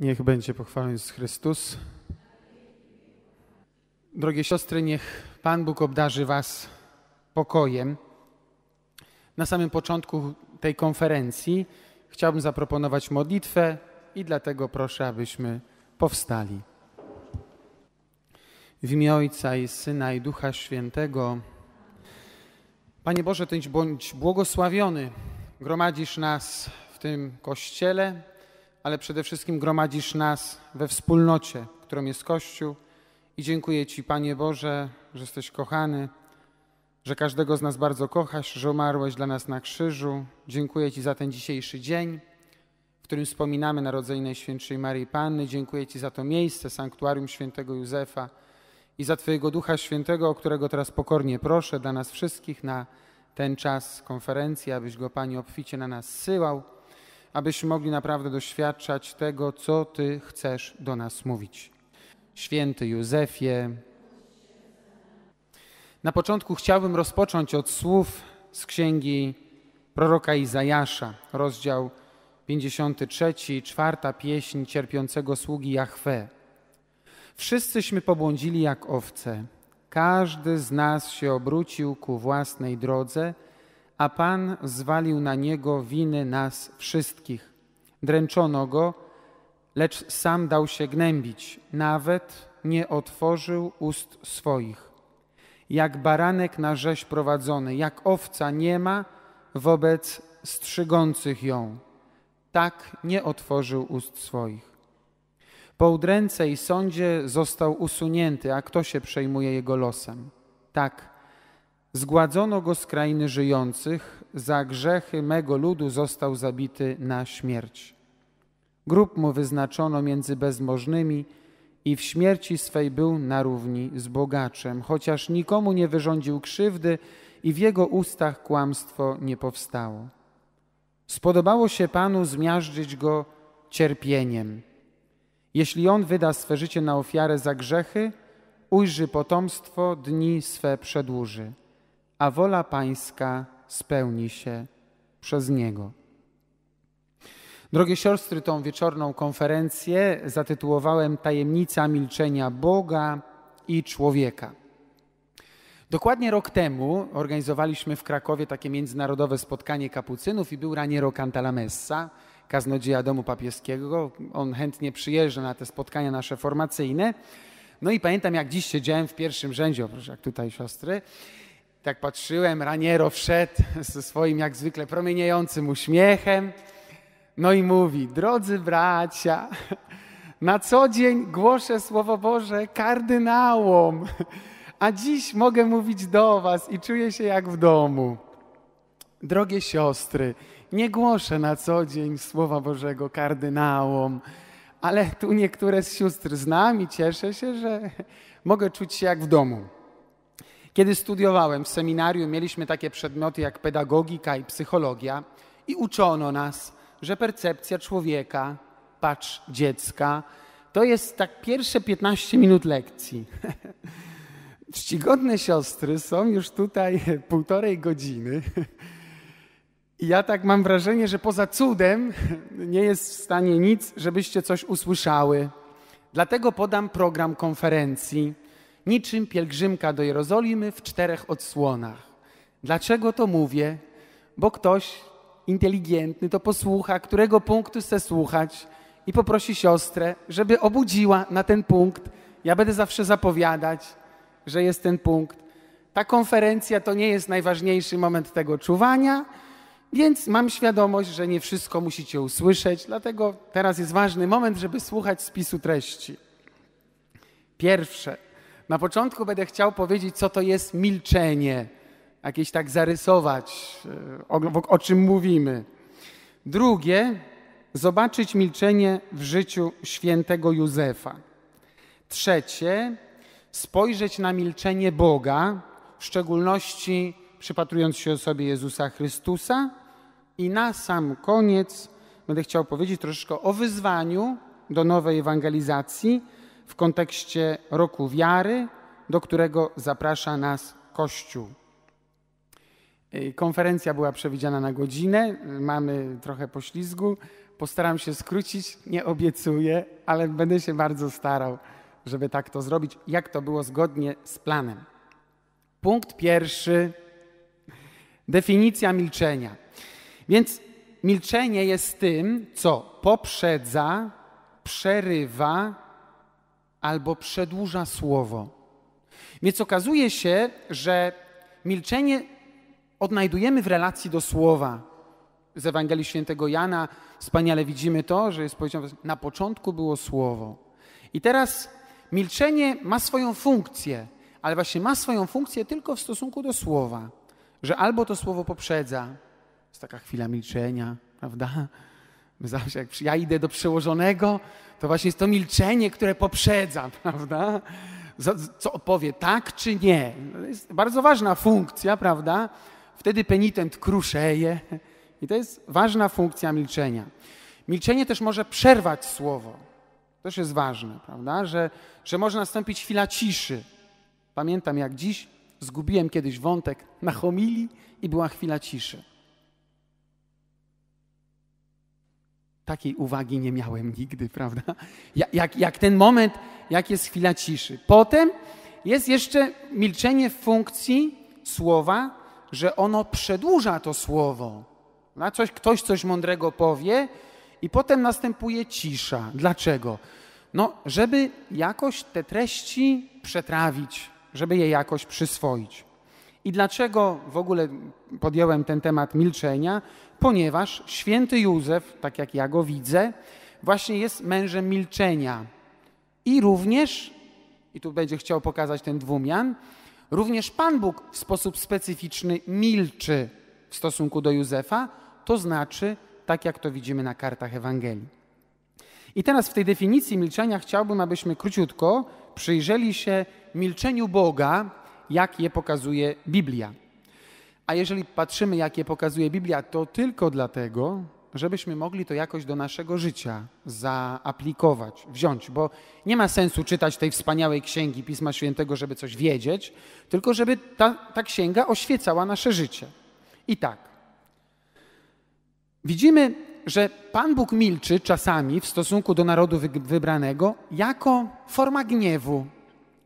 Niech będzie pochwalony z Chrystus. Drogie siostry, niech Pan Bóg obdarzy Was pokojem. Na samym początku tej konferencji chciałbym zaproponować modlitwę i dlatego proszę, abyśmy powstali. W imię Ojca i Syna i Ducha Świętego. Panie Boże, tenś bądź błogosławiony. Gromadzisz nas w tym kościele, ale przede wszystkim gromadzisz nas we wspólnocie, którą jest Kościół. I dziękuję Ci, Panie Boże, że jesteś kochany, że każdego z nas bardzo kochasz, że umarłeś dla nas na krzyżu. Dziękuję Ci za ten dzisiejszy dzień, w którym wspominamy narodzenie Najświętszej Marii Panny. Dziękuję Ci za to miejsce, sanktuarium świętego Józefa i za Twojego Ducha Świętego, o którego teraz pokornie proszę dla nas wszystkich na ten czas konferencji, abyś go Pani obficie na nas syłał abyśmy mogli naprawdę doświadczać tego, co Ty chcesz do nas mówić. Święty Józefie, na początku chciałbym rozpocząć od słów z księgi proroka Izajasza, rozdział 53, czwarta pieśń cierpiącego sługi Jachwe. Wszyscyśmy pobłądzili jak owce, każdy z nas się obrócił ku własnej drodze, a Pan zwalił na niego winy nas wszystkich. Dręczono go, lecz sam dał się gnębić, nawet nie otworzył ust swoich. Jak baranek na rzeź prowadzony, jak owca nie ma wobec strzygących ją, tak nie otworzył ust swoich. Po udręce i sądzie został usunięty, a kto się przejmuje jego losem? Tak, Zgładzono go z krainy żyjących, za grzechy mego ludu został zabity na śmierć. Grób mu wyznaczono między bezmożnymi i w śmierci swej był na równi z bogaczem, chociaż nikomu nie wyrządził krzywdy i w jego ustach kłamstwo nie powstało. Spodobało się Panu zmiażdżyć go cierpieniem. Jeśli on wyda swe życie na ofiarę za grzechy, ujrzy potomstwo, dni swe przedłuży a wola Pańska spełni się przez Niego. Drogie siostry, tą wieczorną konferencję zatytułowałem Tajemnica milczenia Boga i człowieka. Dokładnie rok temu organizowaliśmy w Krakowie takie międzynarodowe spotkanie kapucynów i był Raniero Cantalamessa, kaznodzieja domu papieskiego. On chętnie przyjeżdża na te spotkania nasze formacyjne. No i pamiętam, jak dziś siedziałem w pierwszym rzędzie, oprócz jak tutaj siostry, tak patrzyłem, Raniero wszedł ze swoim jak zwykle promieniejącym uśmiechem. No i mówi: Drodzy bracia, na co dzień głoszę Słowo Boże kardynałom, a dziś mogę mówić do Was i czuję się jak w domu. Drogie siostry, nie głoszę na co dzień Słowa Bożego kardynałom, ale tu niektóre z sióstr z nami cieszę się, że mogę czuć się jak w domu. Kiedy studiowałem w seminarium, mieliśmy takie przedmioty jak pedagogika i psychologia i uczono nas, że percepcja człowieka, patrz dziecka, to jest tak pierwsze 15 minut lekcji. Czcigodne siostry są już tutaj półtorej godziny. I ja tak mam wrażenie, że poza cudem nie jest w stanie nic, żebyście coś usłyszały. Dlatego podam program konferencji niczym pielgrzymka do Jerozolimy w czterech odsłonach. Dlaczego to mówię? Bo ktoś inteligentny to posłucha, którego punktu chce słuchać i poprosi siostrę, żeby obudziła na ten punkt. Ja będę zawsze zapowiadać, że jest ten punkt. Ta konferencja to nie jest najważniejszy moment tego czuwania, więc mam świadomość, że nie wszystko musicie usłyszeć, dlatego teraz jest ważny moment, żeby słuchać spisu treści. Pierwsze na początku będę chciał powiedzieć, co to jest milczenie, jakieś tak zarysować, e, o, o czym mówimy. Drugie, zobaczyć milczenie w życiu świętego Józefa. Trzecie, spojrzeć na milczenie Boga, w szczególności przypatrując się osobie Jezusa Chrystusa. I na sam koniec będę chciał powiedzieć troszeczkę o wyzwaniu do nowej ewangelizacji w kontekście roku wiary, do którego zaprasza nas Kościół. Yy, konferencja była przewidziana na godzinę, yy, mamy trochę poślizgu. Postaram się skrócić, nie obiecuję, ale będę się bardzo starał, żeby tak to zrobić, jak to było zgodnie z planem. Punkt pierwszy definicja milczenia. Więc milczenie jest tym, co poprzedza, przerywa albo przedłuża słowo. Więc okazuje się, że milczenie odnajdujemy w relacji do słowa. Z Ewangelii Świętego Jana wspaniale widzimy to, że jest powiedziane, na początku było słowo. I teraz milczenie ma swoją funkcję, ale właśnie ma swoją funkcję tylko w stosunku do słowa, że albo to słowo poprzedza, jest taka chwila milczenia, prawda? My zawsze, jak ja idę do przełożonego, to właśnie jest to milczenie, które poprzedza, prawda? Co opowie, tak czy nie? To no, jest bardzo ważna funkcja, prawda? Wtedy penitent kruszeje i to jest ważna funkcja milczenia. Milczenie też może przerwać słowo. To też jest ważne, prawda? Że, że może nastąpić chwila ciszy. Pamiętam jak dziś, zgubiłem kiedyś wątek na homilii i była chwila ciszy. takiej uwagi nie miałem nigdy, prawda? Jak, jak, ten moment, jak jest chwila ciszy. Potem jest jeszcze milczenie w funkcji słowa, że ono przedłuża to słowo. Na coś, ktoś coś mądrego powie i potem następuje cisza. Dlaczego? No, żeby jakoś te treści przetrawić, żeby je jakoś przyswoić. I dlaczego w ogóle podjąłem ten temat milczenia? Ponieważ święty Józef, tak jak ja go widzę, właśnie jest mężem milczenia. I również, i tu będzie chciał pokazać ten dwumian, również Pan Bóg w sposób specyficzny milczy w stosunku do Józefa, to znaczy tak jak to widzimy na kartach Ewangelii. I teraz w tej definicji milczenia chciałbym, abyśmy króciutko przyjrzeli się milczeniu Boga jak je pokazuje Biblia. A jeżeli patrzymy, jak je pokazuje Biblia, to tylko dlatego, żebyśmy mogli to jakoś do naszego życia zaaplikować, wziąć, bo nie ma sensu czytać tej wspaniałej księgi Pisma Świętego, żeby coś wiedzieć, tylko żeby ta, ta księga oświecała nasze życie. I tak. Widzimy, że Pan Bóg milczy czasami w stosunku do narodu wybranego jako forma gniewu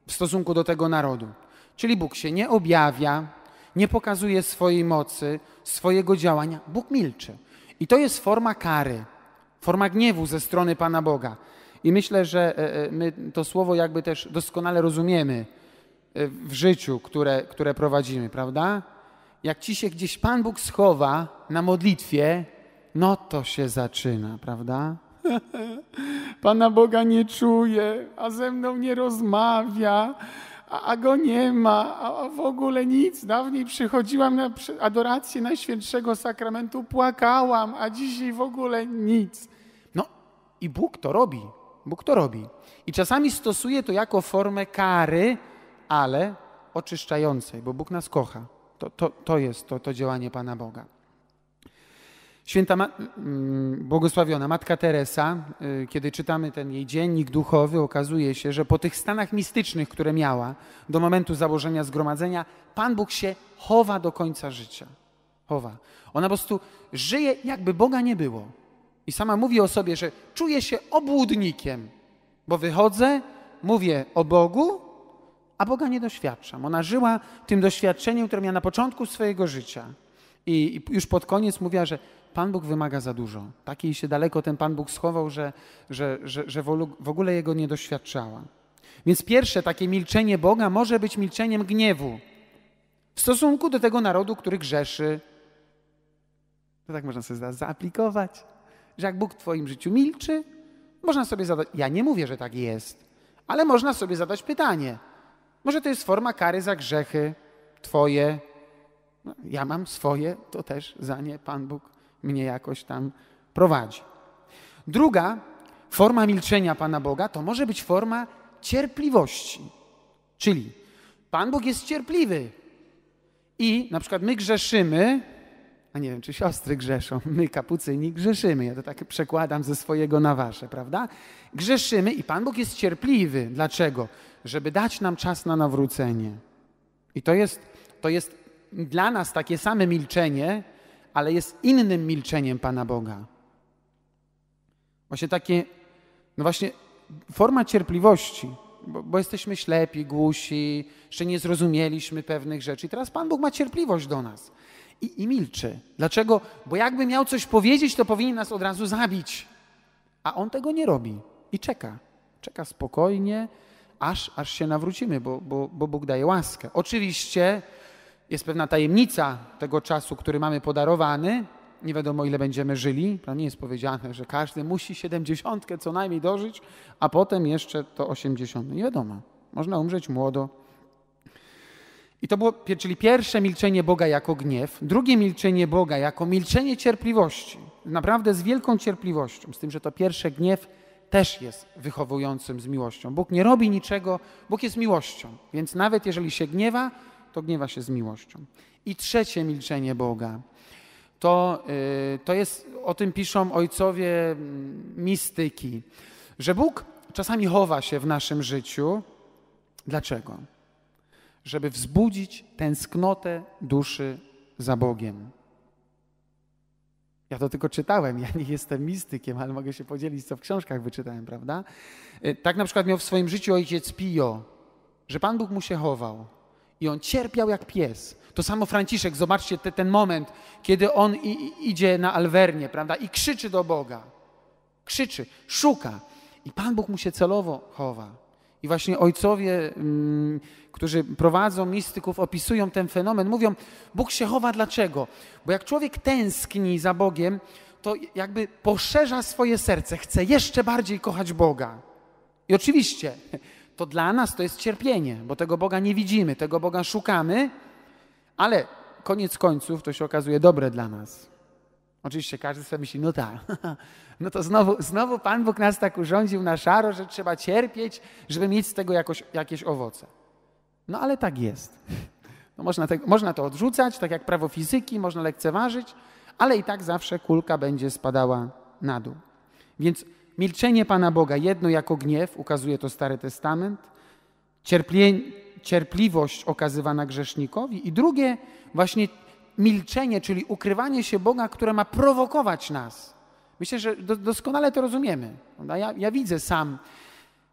w stosunku do tego narodu. Czyli Bóg się nie objawia, nie pokazuje swojej mocy, swojego działania. Bóg milczy. I to jest forma kary, forma gniewu ze strony Pana Boga. I myślę, że e, e, my to słowo jakby też doskonale rozumiemy e, w życiu, które, które prowadzimy, prawda? Jak ci się gdzieś Pan Bóg schowa na modlitwie, no to się zaczyna, prawda? Pana Boga nie czuje, a ze mną nie rozmawia a, go nie ma, a, w ogóle nic. Dawniej przychodziłam na adorację Najświętszego Sakramentu, płakałam, a dzisiaj w ogóle nic. No i Bóg to robi. Bóg to robi. I czasami stosuje to jako formę kary, ale oczyszczającej, bo Bóg nas kocha. To, to, to jest to, to działanie Pana Boga. Święta Ma mm, Błogosławiona Matka Teresa, y, kiedy czytamy ten jej dziennik duchowy, okazuje się, że po tych stanach mistycznych, które miała do momentu założenia zgromadzenia, Pan Bóg się chowa do końca życia. Chowa. Ona po prostu żyje, jakby Boga nie było. I sama mówi o sobie, że czuję się obłudnikiem, bo wychodzę, mówię o Bogu, a Boga nie doświadczam. Ona żyła tym doświadczeniem, które miała na początku swojego życia. I już pod koniec mówiła, że Pan Bóg wymaga za dużo. Takiej się daleko ten Pan Bóg schował, że, że, że, że w ogóle jego nie doświadczała. Więc pierwsze takie milczenie Boga może być milczeniem gniewu w stosunku do tego narodu, który grzeszy. To tak można sobie zaaplikować, że jak Bóg w Twoim życiu milczy, można sobie zadać. Ja nie mówię, że tak jest, ale można sobie zadać pytanie. Może to jest forma kary za grzechy Twoje. No, ja mam swoje, to też za nie Pan Bóg mnie jakoś tam prowadzi. Druga forma milczenia Pana Boga to może być forma cierpliwości. Czyli Pan Bóg jest cierpliwy i na przykład my grzeszymy, a nie wiem, czy siostry grzeszą, my kapucyni grzeszymy. Ja to tak przekładam ze swojego na wasze, prawda? Grzeszymy i Pan Bóg jest cierpliwy. Dlaczego? Żeby dać nam czas na nawrócenie. I to jest, to jest dla nas takie same milczenie, ale jest innym milczeniem Pana Boga. Właśnie takie, no właśnie, forma cierpliwości, bo, bo jesteśmy ślepi, głusi, jeszcze nie zrozumieliśmy pewnych rzeczy. I teraz Pan Bóg ma cierpliwość do nas i, i milczy. Dlaczego? Bo jakby miał coś powiedzieć, to powinien nas od razu zabić. A on tego nie robi i czeka. Czeka spokojnie, aż, aż się nawrócimy, bo, bo, bo Bóg daje łaskę. Oczywiście jest pewna tajemnica tego czasu, który mamy podarowany. Nie wiadomo, ile będziemy żyli. Nie jest powiedziane, że każdy musi siedemdziesiątkę co najmniej dożyć, a potem jeszcze to osiemdziesiąt. Nie wiadomo. Można umrzeć młodo. I to było, czyli pierwsze milczenie Boga jako gniew, drugie milczenie Boga jako milczenie cierpliwości, naprawdę z wielką cierpliwością, z tym, że to pierwsze gniew też jest wychowującym z miłością. Bóg nie robi niczego, Bóg jest miłością, więc nawet jeżeli się gniewa, to gniewa się z miłością. I trzecie milczenie Boga. To, y, to jest, o tym piszą ojcowie mm, mistyki, że Bóg czasami chowa się w naszym życiu. Dlaczego? Żeby wzbudzić tęsknotę duszy za Bogiem. Ja to tylko czytałem, ja nie jestem mistykiem, ale mogę się podzielić, co w książkach wyczytałem, prawda? Y, tak na przykład miał w swoim życiu ojciec Pio, że Pan Bóg mu się chował. I on cierpiał jak pies. To samo Franciszek, zobaczcie te, ten moment, kiedy on i, i idzie na alwernie, prawda, i krzyczy do Boga. Krzyczy, szuka. I Pan Bóg mu się celowo chowa. I właśnie ojcowie, m, mm, którzy prowadzą mistyków, opisują ten fenomen, mówią, Bóg się chowa dlaczego? Bo jak człowiek tęskni za Bogiem, to jakby poszerza swoje serce, chce jeszcze bardziej kochać Boga. I oczywiście to dla nas to jest cierpienie, bo tego Boga nie widzimy, tego Boga szukamy, ale koniec końców to się okazuje dobre dla nas. Oczywiście każdy sobie myśli, no tak, no to znowu, znowu Pan Bóg nas tak urządził na szaro, że trzeba cierpieć, żeby mieć z tego jakoś, jakieś owoce. No ale tak jest. No można, te, można to odrzucać, tak jak prawo fizyki, można lekceważyć, ale i tak zawsze kulka będzie spadała na dół. Więc milczenie Pana Boga, jedno jako gniew, ukazuje to Stary Testament, cierpliwość okazywana grzesznikowi i drugie właśnie milczenie, czyli ukrywanie się Boga, które ma prowokować nas. Myślę, że do, doskonale to rozumiemy. Ja, ja, widzę sam,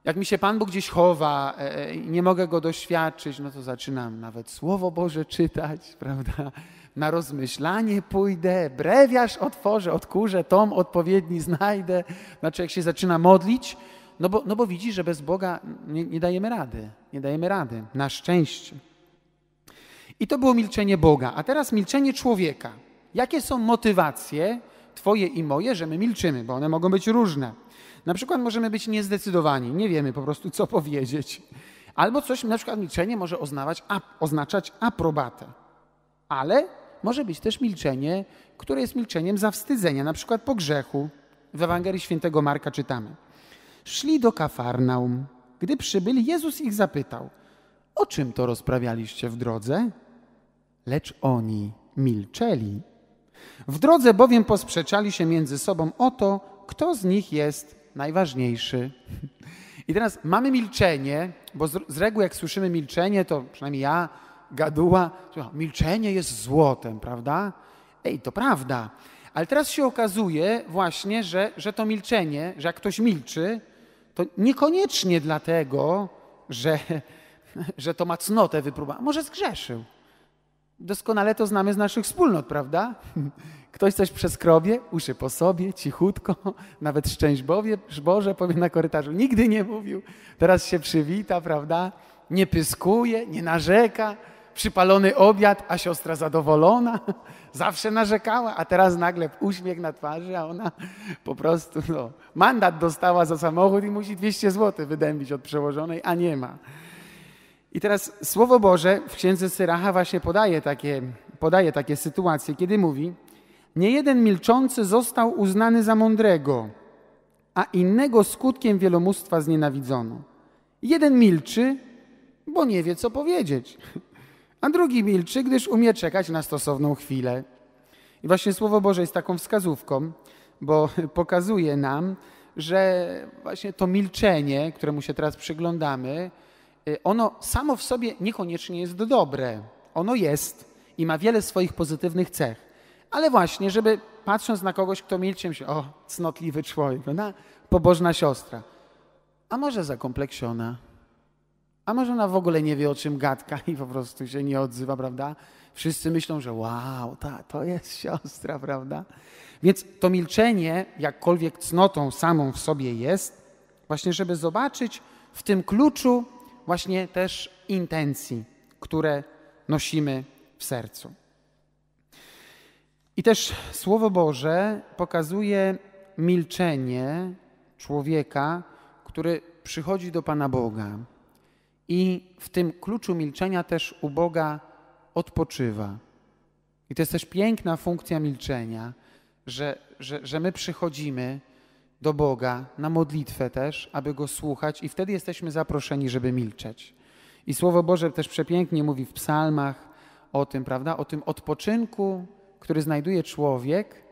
jak mi się Pan Bóg gdzieś chowa, e, e nie mogę go doświadczyć, no to zaczynam nawet Słowo Boże czytać, prawda? na rozmyślanie pójdę, brewiarz otworzę, odkurzę, tom odpowiedni znajdę. Znaczy, jak się zaczyna modlić, no bo, no bo widzi, że bez Boga nie, nie dajemy rady. Nie dajemy rady, na szczęście. I to było milczenie Boga. A teraz milczenie człowieka. Jakie są motywacje Twoje i moje, że my milczymy, bo one mogą być różne. Na przykład możemy być niezdecydowani, nie wiemy po prostu, co powiedzieć. Albo coś, na przykład milczenie może oznawać, oznaczać aprobatę. Ale może być też milczenie, które jest milczeniem zawstydzenia, na przykład po grzechu. W Ewangelii Świętego Marka czytamy. Szli do Kafarnaum. Gdy przybyli, Jezus ich zapytał, o czym to rozprawialiście w drodze? Lecz oni milczeli. W drodze bowiem posprzeczali się między sobą o to, kto z nich jest najważniejszy. I teraz mamy milczenie, bo z, reguły jak słyszymy milczenie, to przynajmniej ja gaduła. milczenie jest złotem, prawda? Ej, to prawda. Ale teraz się okazuje właśnie, że, że to milczenie, że jak ktoś milczy, to niekoniecznie dlatego, że, że to ma cnotę wypróbowaną. Może zgrzeszył. Doskonale to znamy z naszych wspólnot, prawda? Ktoś coś przeskrobie, uszy po sobie, cichutko, nawet szczęść Bowie, Boże powie na korytarzu, nigdy nie mówił, teraz się przywita, prawda? Nie pyskuje, nie narzeka, przypalony obiad, a siostra zadowolona. Zawsze narzekała, a teraz nagle uśmiech na twarzy, a ona po prostu no, mandat dostała za samochód i musi 200 zł wydębić od przełożonej, a nie ma. I teraz Słowo Boże w księdze Syracha właśnie podaje takie, podaje takie sytuacje, kiedy mówi: Nie jeden milczący został uznany za mądrego, a innego skutkiem wielomóstwa znienawidzono. Jeden milczy, bo nie wie, co powiedzieć. a drugi milczy, gdyż umie czekać na stosowną chwilę. I właśnie Słowo Boże jest taką wskazówką, bo pokazuje nam, że właśnie to milczenie, któremu się teraz przyglądamy, y, ono samo w sobie niekoniecznie jest dobre. Ono jest i ma wiele swoich pozytywnych cech. Ale właśnie, żeby patrząc na kogoś, kto milczy, się, o, cnotliwy człowiek, prawda? pobożna siostra, a może zakompleksiona, a może ona w ogóle nie wie, o czym gadka i po prostu się nie odzywa, prawda? Wszyscy myślą, że wow, ta, to jest siostra, prawda? Więc to milczenie, jakkolwiek cnotą samą w sobie jest, właśnie żeby zobaczyć w tym kluczu właśnie też intencji, które nosimy w sercu. I też Słowo Boże pokazuje milczenie człowieka, który przychodzi do Pana Boga, i w tym kluczu milczenia też u Boga odpoczywa. I to jest też piękna funkcja milczenia, że, że, że my przychodzimy do Boga na modlitwę też, aby Go słuchać, i wtedy jesteśmy zaproszeni, żeby milczeć. I Słowo Boże też przepięknie mówi w psalmach o tym, prawda? O tym odpoczynku, który znajduje człowiek,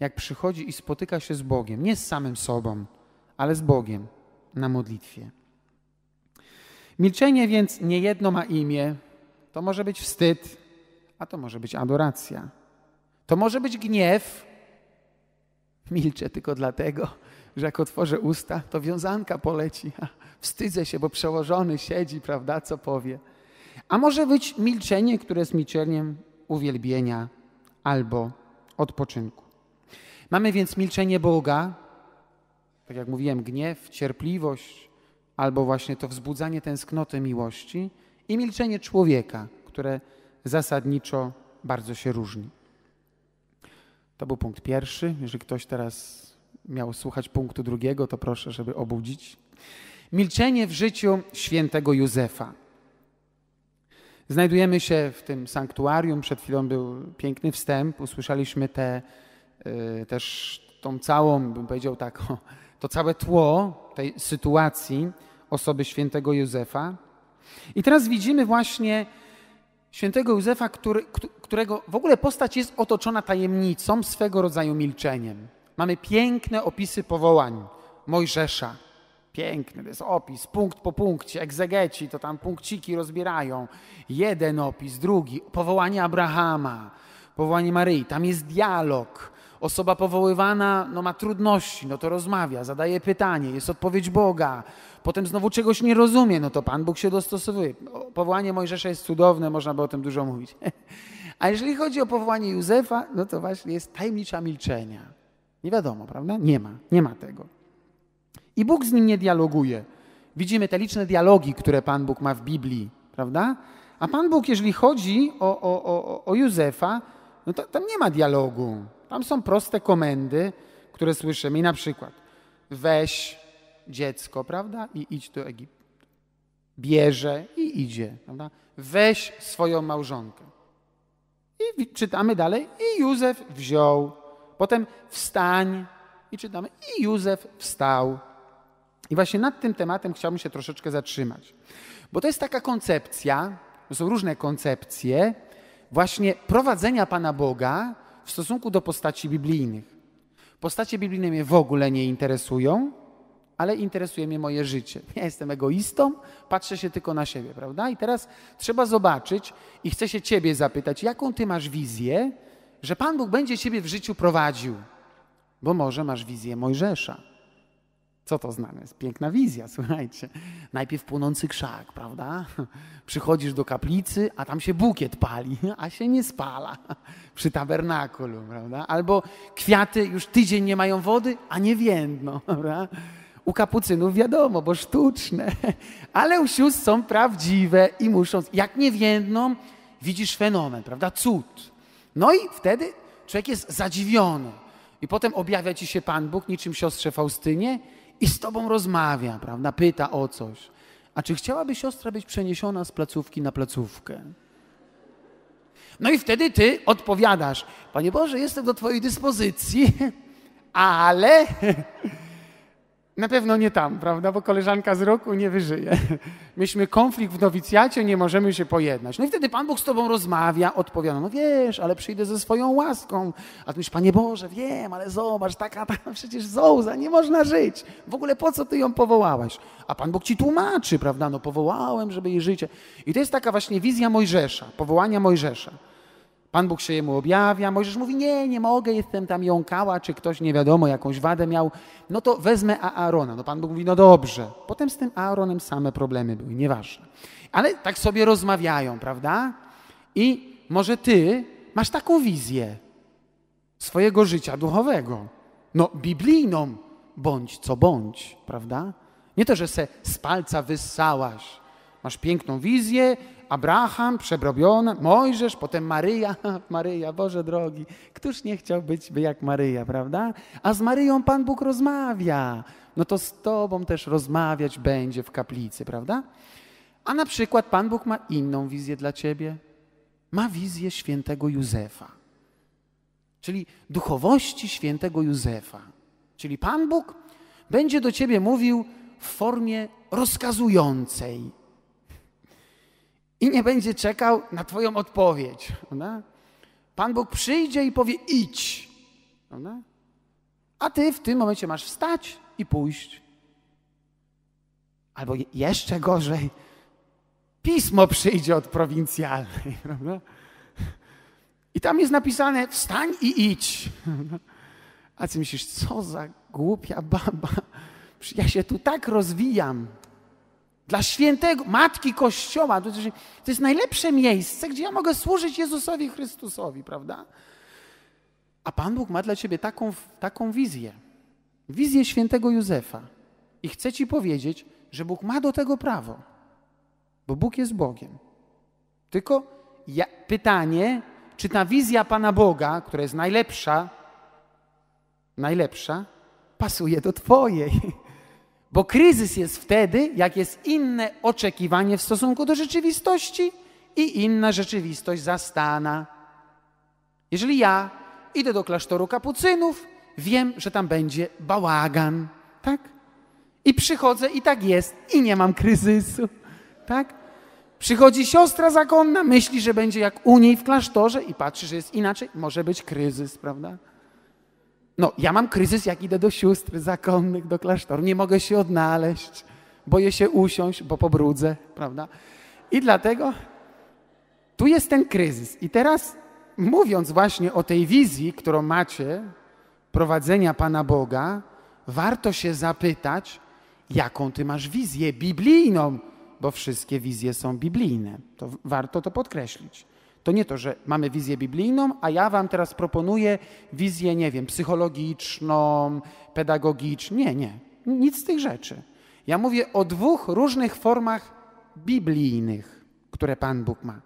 jak przychodzi i spotyka się z Bogiem. Nie z samym sobą, ale z Bogiem na modlitwie. Milczenie więc niejedno ma imię. To może być wstyd, a to może być adoracja. To może być gniew. Milczę tylko dlatego, że jak otworzę usta, to wiązanka poleci. Wstydzę się, bo przełożony siedzi, prawda, co powie. A może być milczenie, które jest milczeniem uwielbienia albo odpoczynku. Mamy więc milczenie Boga, tak jak mówiłem, gniew, cierpliwość, albo właśnie to wzbudzanie tęsknoty miłości i milczenie człowieka, które zasadniczo bardzo się różni. To był punkt pierwszy. Jeżeli ktoś teraz miał słuchać punktu drugiego, to proszę, żeby obudzić. Milczenie w życiu świętego Józefa. Znajdujemy się w tym sanktuarium. Przed chwilą był piękny wstęp. Usłyszeliśmy te, y, też tą całą, bym powiedział tak, to całe tło tej sytuacji osoby świętego Józefa. I teraz widzimy właśnie świętego Józefa, który, którego w ogóle postać jest otoczona tajemnicą, swego rodzaju milczeniem. Mamy piękne opisy powołań Mojżesza. Piękny, to jest opis, punkt po punkcie, egzegeci, to tam punkciki rozbierają. Jeden opis, drugi, powołanie Abrahama, powołanie Maryi, tam jest dialog. Osoba powoływana no, ma trudności, no to rozmawia, zadaje pytanie, jest odpowiedź Boga. Potem znowu czegoś nie rozumie, no to Pan Bóg się dostosowuje. Powołanie Mojżesza jest cudowne, można by o tym dużo mówić. A jeżeli chodzi o powołanie Józefa, no to właśnie jest tajemnicza milczenia. Nie wiadomo, prawda? Nie ma, nie ma tego. I Bóg z nim nie dialoguje. Widzimy te liczne dialogi, które Pan Bóg ma w Biblii, prawda? A Pan Bóg, jeżeli chodzi o, o, o, o Józefa, no to tam nie ma dialogu. Tam są proste komendy, które słyszymy, I na przykład weź dziecko, prawda, i idź do Egiptu. Bierze i idzie, prawda? Weź swoją małżonkę. I czytamy dalej, i Józef wziął. Potem wstań, i czytamy, i Józef wstał. I właśnie nad tym tematem chciałbym się troszeczkę zatrzymać. Bo to jest taka koncepcja, są różne koncepcje, właśnie prowadzenia Pana Boga w stosunku do postaci biblijnych. Postacie biblijne mnie w ogóle nie interesują, ale interesuje mnie moje życie. Ja jestem egoistą, patrzę się tylko na siebie, prawda? I teraz trzeba zobaczyć i chcę się Ciebie zapytać, jaką Ty masz wizję, że Pan Bóg będzie Ciebie w życiu prowadził? Bo może masz wizję Mojżesza. Co to znane? Jest piękna wizja, słuchajcie. Najpierw płonący krzak, prawda? Przychodzisz do kaplicy, a tam się bukiet pali, a się nie spala przy tabernakulu, prawda? Albo kwiaty już tydzień nie mają wody, a nie więdną, prawda? U kapucynów wiadomo, bo sztuczne, ale u sióstr są prawdziwe i muszą, jak nie więdną, widzisz fenomen, prawda? Cud. No i wtedy człowiek jest zadziwiony. I potem objawia ci się Pan Bóg, niczym siostrze Faustynie, i z tobą rozmawia, prawda? Pyta o coś. A czy chciałaby siostra być przeniesiona z placówki na placówkę? No i wtedy ty odpowiadasz: Panie Boże, jestem do Twojej dyspozycji, ale na pewno nie tam, prawda? Bo koleżanka z roku nie wyżyje. Myśmy konflikt w nowicjacie, nie możemy się pojednać. No i wtedy Pan Bóg z Tobą rozmawia, odpowiada, no wiesz, ale przyjdę ze swoją łaską. A ty mówisz: Panie Boże, wiem, ale zobacz, taka, tam przecież zołza, nie można żyć. W ogóle po co Ty ją powołałeś? A Pan Bóg Ci tłumaczy, prawda? No powołałem, żeby jej życie. I to jest taka właśnie wizja Mojżesza, powołania Mojżesza. Pan Bóg się jemu objawia, Mojżesz mówi, nie, nie mogę, jestem tam jąkała, czy ktoś, nie wiadomo, jakąś wadę miał, no to wezmę Aarona. No Pan Bóg mówi, no dobrze. Potem z tym Aaronem same problemy były, nieważne. Ale tak sobie rozmawiają, prawda? I może ty masz taką wizję swojego życia duchowego. No biblijną bądź co bądź, prawda? Nie to, że se z palca wyssałaś. Masz piękną wizję, Abraham przebrobiony, Mojżesz, potem Maryja. Maryja, Boże drogi, któż nie chciał być jak Maryja, prawda? A z Maryją Pan Bóg rozmawia. No to z Tobą też rozmawiać będzie w kaplicy, prawda? A na przykład Pan Bóg ma inną wizję dla Ciebie. Ma wizję świętego Józefa, czyli duchowości świętego Józefa. Czyli Pan Bóg będzie do Ciebie mówił w formie rozkazującej, i nie będzie czekał na Twoją odpowiedź. Prawda? Pan Bóg przyjdzie i powie: idź. Prawda? A Ty w tym momencie masz wstać i pójść. Albo jeszcze gorzej, pismo przyjdzie od prowincjalnej. Prawda? I tam jest napisane: wstań i idź. A ty myślisz, co za głupia baba. Ja się tu tak rozwijam. Dla świętego, matki Kościoła. Znaczy, to jest najlepsze miejsce, gdzie ja mogę służyć Jezusowi Chrystusowi, prawda? A Pan Bóg ma dla ciebie taką, taką wizję. Wizję świętego Józefa. I chcę ci powiedzieć, że Bóg ma do tego prawo. Bo Bóg jest Bogiem. Tylko ja, pytanie, czy ta wizja Pana Boga, która jest najlepsza, najlepsza, pasuje do Twojej. Bo kryzys jest wtedy, jak jest inne oczekiwanie w stosunku do rzeczywistości i inna rzeczywistość zastana. Jeżeli ja idę do klasztoru kapucynów, wiem, że tam będzie bałagan, tak? I przychodzę i tak jest, i nie mam kryzysu, tak? Przychodzi siostra zakonna, myśli, że będzie jak u niej w klasztorze i patrzy, że jest inaczej, może być kryzys, prawda? No, ja mam kryzys, jak idę do sióstr zakonnych, do klasztoru. Nie mogę się odnaleźć, boję się usiąść, bo pobrudzę, prawda? I dlatego tu jest ten kryzys. I teraz mówiąc właśnie o tej wizji, którą macie, prowadzenia Pana Boga, warto się zapytać, jaką ty masz wizję biblijną, bo wszystkie wizje są biblijne. To warto to podkreślić. To nie to, że mamy wizję biblijną, a ja wam teraz proponuję wizję, nie wiem, psychologiczną, pedagogiczną. Nie, nie. Nic z tych rzeczy. Ja mówię o dwóch różnych formach biblijnych, które Pan Bóg ma.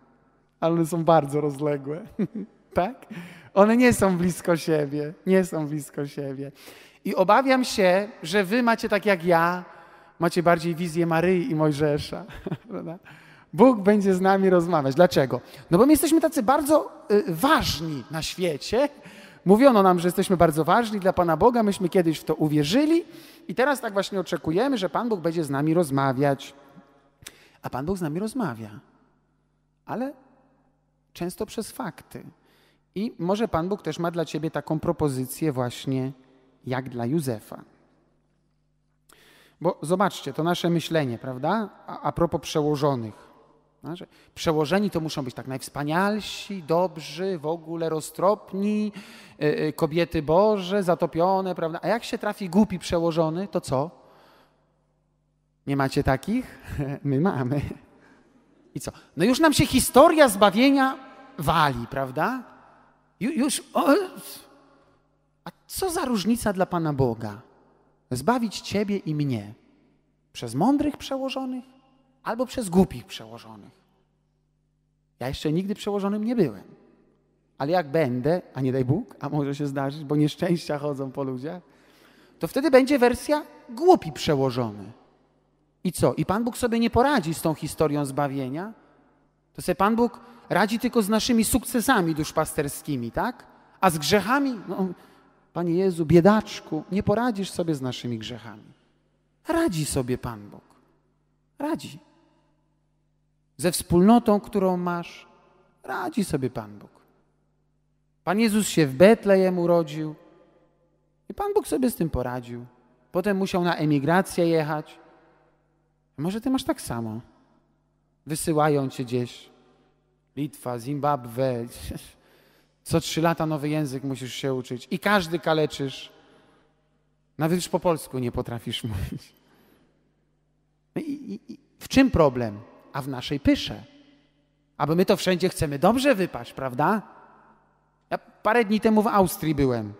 Ale one są bardzo rozległe. tak? One nie są blisko siebie. Nie są blisko siebie. I obawiam się, że wy macie tak jak ja, macie bardziej wizję Maryi i Mojżesza. Bóg będzie z nami rozmawiać. Dlaczego? No bo my jesteśmy tacy bardzo y, ważni na świecie. Mówiono nam, że jesteśmy bardzo ważni dla Pana Boga, myśmy kiedyś w to uwierzyli i teraz tak właśnie oczekujemy, że Pan Bóg będzie z nami rozmawiać. A Pan Bóg z nami rozmawia, ale często przez fakty. I może Pan Bóg też ma dla ciebie taką propozycję właśnie jak dla Józefa. Bo zobaczcie, to nasze myślenie, prawda? A, a propos przełożonych. No, przełożeni to muszą być tak najwspanialsi, dobrzy, w ogóle roztropni, y, y, kobiety Boże, zatopione, prawda? A jak się trafi głupi przełożony, to co? Nie macie takich? My mamy. I co? No już nam się historia zbawienia wali, prawda? Ju, już. O, a co za różnica dla Pana Boga? Zbawić Ciebie i mnie przez mądrych przełożonych? albo przez głupich przełożonych. Ja jeszcze nigdy przełożonym nie byłem. Ale jak będę, a nie daj Bóg, a może się zdarzyć, bo nieszczęścia chodzą po ludziach, to wtedy będzie wersja głupi przełożony. I co? I Pan Bóg sobie nie poradzi z tą historią zbawienia? To sobie Pan Bóg radzi tylko z naszymi sukcesami duszpasterskimi, tak? A z grzechami? No, Panie Jezu, biedaczku, nie poradzisz sobie z naszymi grzechami. Radzi sobie Pan Bóg. Radzi ze wspólnotą, którą masz, radzi sobie Pan Bóg. Pan Jezus się w Betlejem urodził i Pan Bóg sobie z tym poradził. Potem musiał na emigrację jechać. Może ty masz tak samo. Wysyłają cię gdzieś. Litwa, Zimbabwe. Co trzy lata nowy język musisz się uczyć. I każdy kaleczysz. Nawet już po polsku nie potrafisz mówić. No I, i, w czym problem? a w naszej pysze. Aby my to wszędzie chcemy dobrze wypaść, prawda? Ja parę dni temu w Austrii byłem.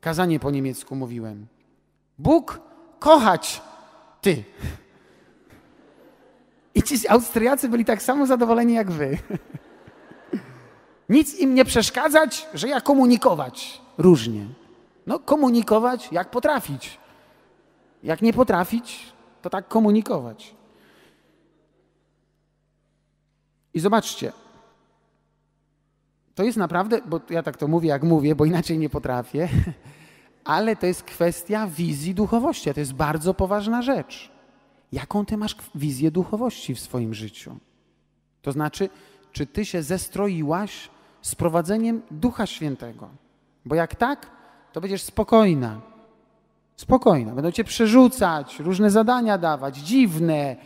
Kazanie po niemiecku mówiłem. Bóg kochać ty. I ci Austriacy byli tak samo zadowoleni jak wy. Nic im nie przeszkadzać, że ja komunikować różnie. No, komunikować jak potrafić. Jak nie potrafić, to tak komunikować. I zobaczcie, to jest naprawdę, bo ja tak to mówię, jak mówię, bo inaczej nie potrafię, ale to jest kwestia wizji duchowości. To jest bardzo poważna rzecz. Jaką ty masz wizję duchowości w swoim życiu? To znaczy, czy ty się zestroiłaś z prowadzeniem Ducha Świętego? Bo jak tak, to będziesz spokojna. Spokojna. Będą cię przerzucać, różne zadania dawać, dziwne.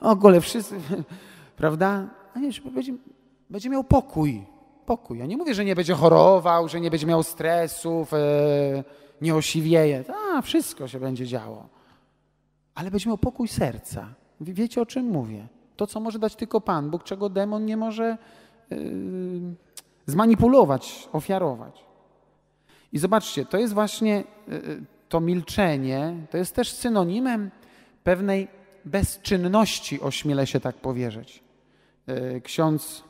O, gole, wszyscy, prawda? no wiesz, będzie, będzie miał pokój. Pokój. Ja nie mówię, że nie będzie chorował, że nie będzie miał stresów, e, nie osiwieje. A, wszystko się będzie działo. Ale będzie miał pokój serca. Wiecie, o czym mówię? To, co może dać tylko Pan Bóg, czego demon nie może yy, zmanipulować, ofiarować. I zobaczcie, to jest właśnie e, to milczenie, to jest też synonimem pewnej bezczynności, ośmielę się tak powierzyć. E, ksiądz